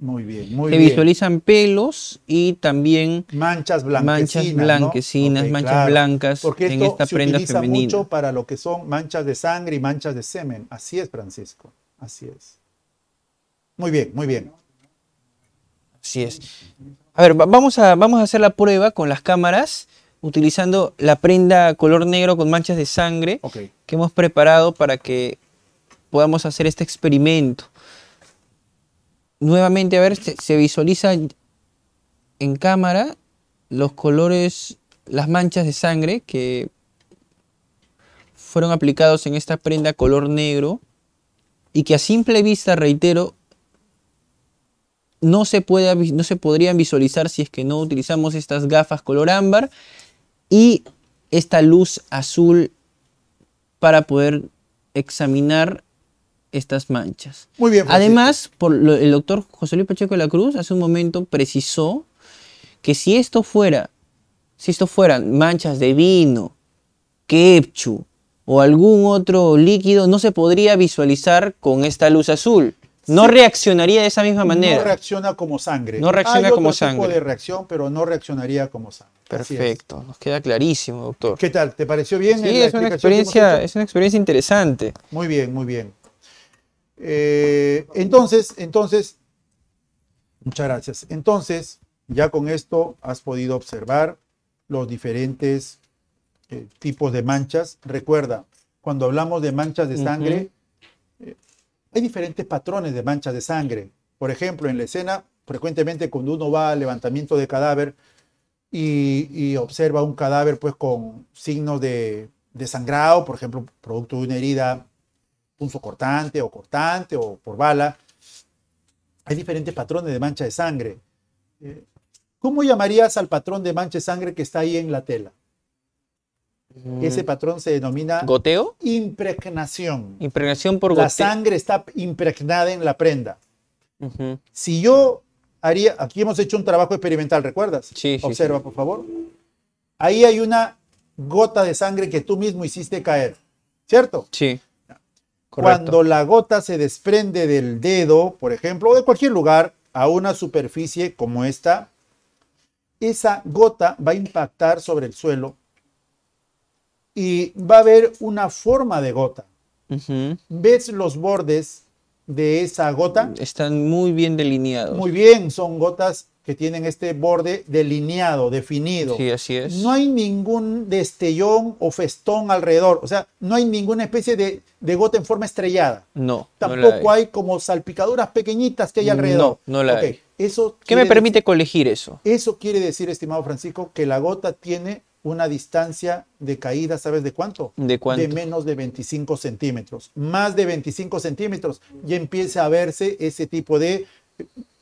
Muy bien, muy bien. Se visualizan pelos y también manchas blanquecinas, manchas blanquecinas, manchas blancas Porque esto se utiliza mucho para lo que son manchas de sangre y manchas de semen. Así es, Francisco. Así es. Muy bien, muy bien. Así es. A ver, vamos a, vamos a hacer la prueba con las cámaras utilizando la prenda color negro con manchas de sangre que hemos preparado para que podamos hacer este experimento. Nuevamente, a ver, se, se visualiza en cámara los colores, las manchas de sangre que fueron aplicados en esta prenda color negro y que a simple vista, reitero, no se, puede, no se podrían visualizar si es que no utilizamos estas gafas color ámbar y esta luz azul para poder examinar estas manchas. Muy bien. Además, el doctor José Luis Pacheco de la Cruz hace un momento precisó que si esto fuera, si esto fueran manchas de vino, quepchu o algún otro líquido, no se podría visualizar con esta luz azul no reaccionaría de esa misma manera. No reacciona como sangre. No reacciona como sangre. tipo de reacción, pero no reaccionaría como sangre. Perfecto, nos queda clarísimo, doctor. ¿Qué tal? ¿Te pareció bien? Sí, es una, experiencia, es una experiencia interesante. Muy bien, muy bien. Eh, entonces, entonces, muchas gracias. Entonces, ya con esto has podido observar los diferentes eh, tipos de manchas. Recuerda, cuando hablamos de manchas de sangre, hay diferentes patrones de manchas de sangre. Por ejemplo, en la escena, frecuentemente cuando uno va al levantamiento de cadáver y, observa un cadáver pues con signos de, sangrado, por ejemplo, producto de una herida cortante o cortante o por bala, hay diferentes patrones de mancha de sangre. Eh, ¿Cómo llamarías al patrón de mancha de sangre que está ahí en la tela? Ese patrón se denomina goteo. Impregnación. Impregnación por goteo. La sangre está impregnada en la prenda. Si yo haría, aquí hemos hecho un trabajo experimental, ¿recuerdas? Sí. Observa, sí, por favor. Ahí hay una gota de sangre que tú mismo hiciste caer, ¿cierto? Sí. Correcto. Cuando la gota se desprende del dedo, por ejemplo, o de cualquier lugar, a una superficie como esta, esa gota va a impactar sobre el suelo y va a haber una forma de gota. ¿Ves los bordes de esa gota? Están muy bien delineados. Muy bien, son gotas que tienen este borde delineado, definido. Sí, así es. No hay ningún destellón o festón alrededor, o sea, no hay ninguna especie de, gota en forma estrellada. No. Tampoco hay. como salpicaduras pequeñitas que hay alrededor. No, no la Eso ¿Qué me permite colegir eso? Eso quiere decir, estimado Francisco, que la gota tiene una distancia de caída, ¿sabes de cuánto? ¿De cuánto? De menos de 25 centímetros. Más de 25 centímetros y empieza a verse ese tipo de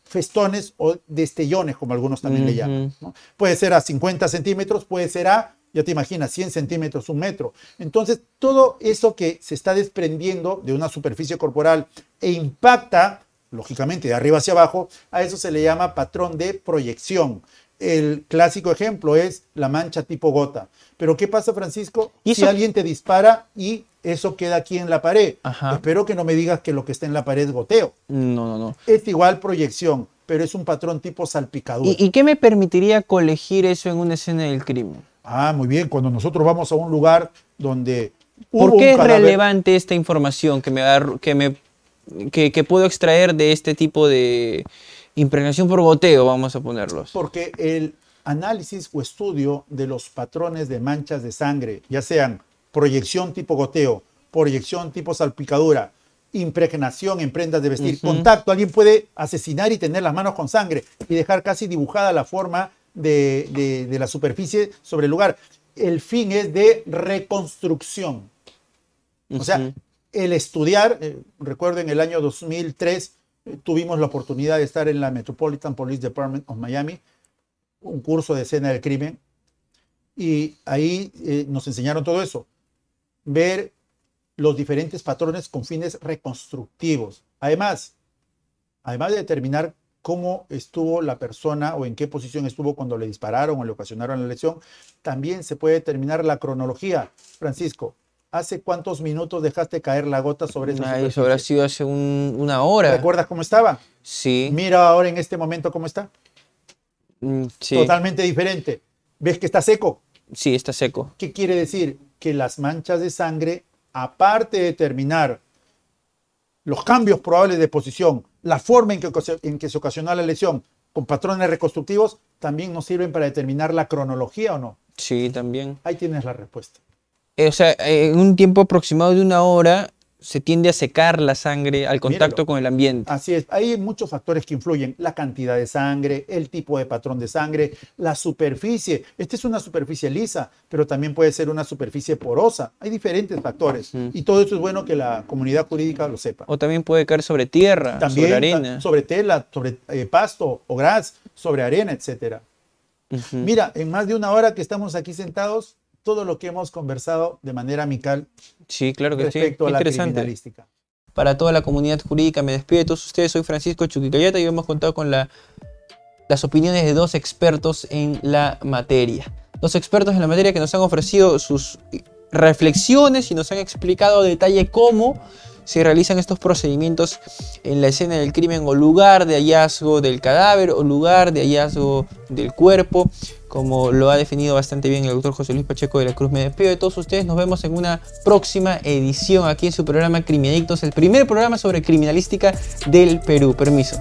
festones o destellones, como algunos también le llaman. Puede ser a 50 centímetros, puede ser a, ya te imaginas, 100 centímetros, un metro. Entonces, todo eso que se está desprendiendo de una superficie corporal e impacta, lógicamente, de arriba hacia abajo, a eso se le llama patrón de proyección el clásico ejemplo es la mancha tipo gota. Pero ¿qué pasa, Francisco? si alguien te dispara y eso queda aquí en la pared. Espero que no me digas que lo que está en la pared es goteo. No, no, no. Es igual proyección, pero es un patrón tipo salpicadura. ¿Y, qué me permitiría colegir eso en una escena del crimen? Ah, muy bien. Cuando nosotros vamos a un lugar donde... ¿Por qué es relevante esta información que me, que me que puedo extraer de este tipo de, impregnación por goteo, vamos a ponerlos. Porque el análisis o estudio de los patrones de manchas de sangre, ya sean proyección tipo goteo, proyección tipo salpicadura, impregnación en prendas de vestir, contacto, alguien puede asesinar y tener las manos con sangre y dejar casi dibujada la forma de, la superficie sobre el lugar. El fin es de reconstrucción. O sea, el estudiar, eh, recuerden recuerdo en el año 2003, tuvimos la oportunidad de estar en la Metropolitan Police Department of Miami, un curso de escena del crimen, y ahí eh, nos enseñaron todo eso, ver los diferentes patrones con fines reconstructivos. Además, además de determinar cómo estuvo la persona o en qué posición estuvo cuando le dispararon o le ocasionaron la lesión, también se puede determinar la cronología, Francisco, ¿Hace cuántos minutos dejaste caer la gota sobre esa Ay, Eso habrá sido hace una hora. ¿Recuerdas cómo estaba? Sí. Mira ahora en este momento cómo está. Mm, sí. Totalmente diferente. ¿Ves que está seco? Sí, está seco. ¿Qué quiere decir? Que las manchas de sangre, aparte de determinar los cambios probables de posición, la forma en que, en que se ocasionó la lesión, con patrones reconstructivos, también nos sirven para determinar la cronología o no. Sí, también. Ahí tienes la respuesta. Eh, o sea, eh, en un tiempo aproximado de una hora se tiende a secar la sangre al contacto con el ambiente. Así es, hay muchos factores que influyen, la cantidad de sangre, el tipo de patrón de sangre, la superficie. Esta es una superficie lisa, pero también puede ser una superficie porosa. Hay diferentes factores y todo esto es bueno que la comunidad jurídica lo sepa. O también puede caer sobre tierra, sobre arena. Sobre tela, sobre eh, pasto o gras, sobre arena, etcétera. Mira, en más de una hora que estamos aquí sentados, todo lo que hemos conversado de manera amical. Sí, claro que respecto sí. a la interesante. Para toda la comunidad jurídica, me despido de todos ustedes. Soy Francisco Chuquicayata y hemos contado con las opiniones de dos expertos en la materia. Dos expertos en la materia que nos han ofrecido sus reflexiones y nos han explicado a detalle cómo se realizan estos procedimientos en la escena del crimen o lugar de hallazgo del cadáver o lugar de hallazgo del cuerpo como lo ha definido bastante bien el doctor José Luis Pacheco de la Cruz. Me despido de todos ustedes, nos vemos en una próxima edición aquí en su programa Criminadictos, el primer programa sobre criminalística del Perú. Permiso.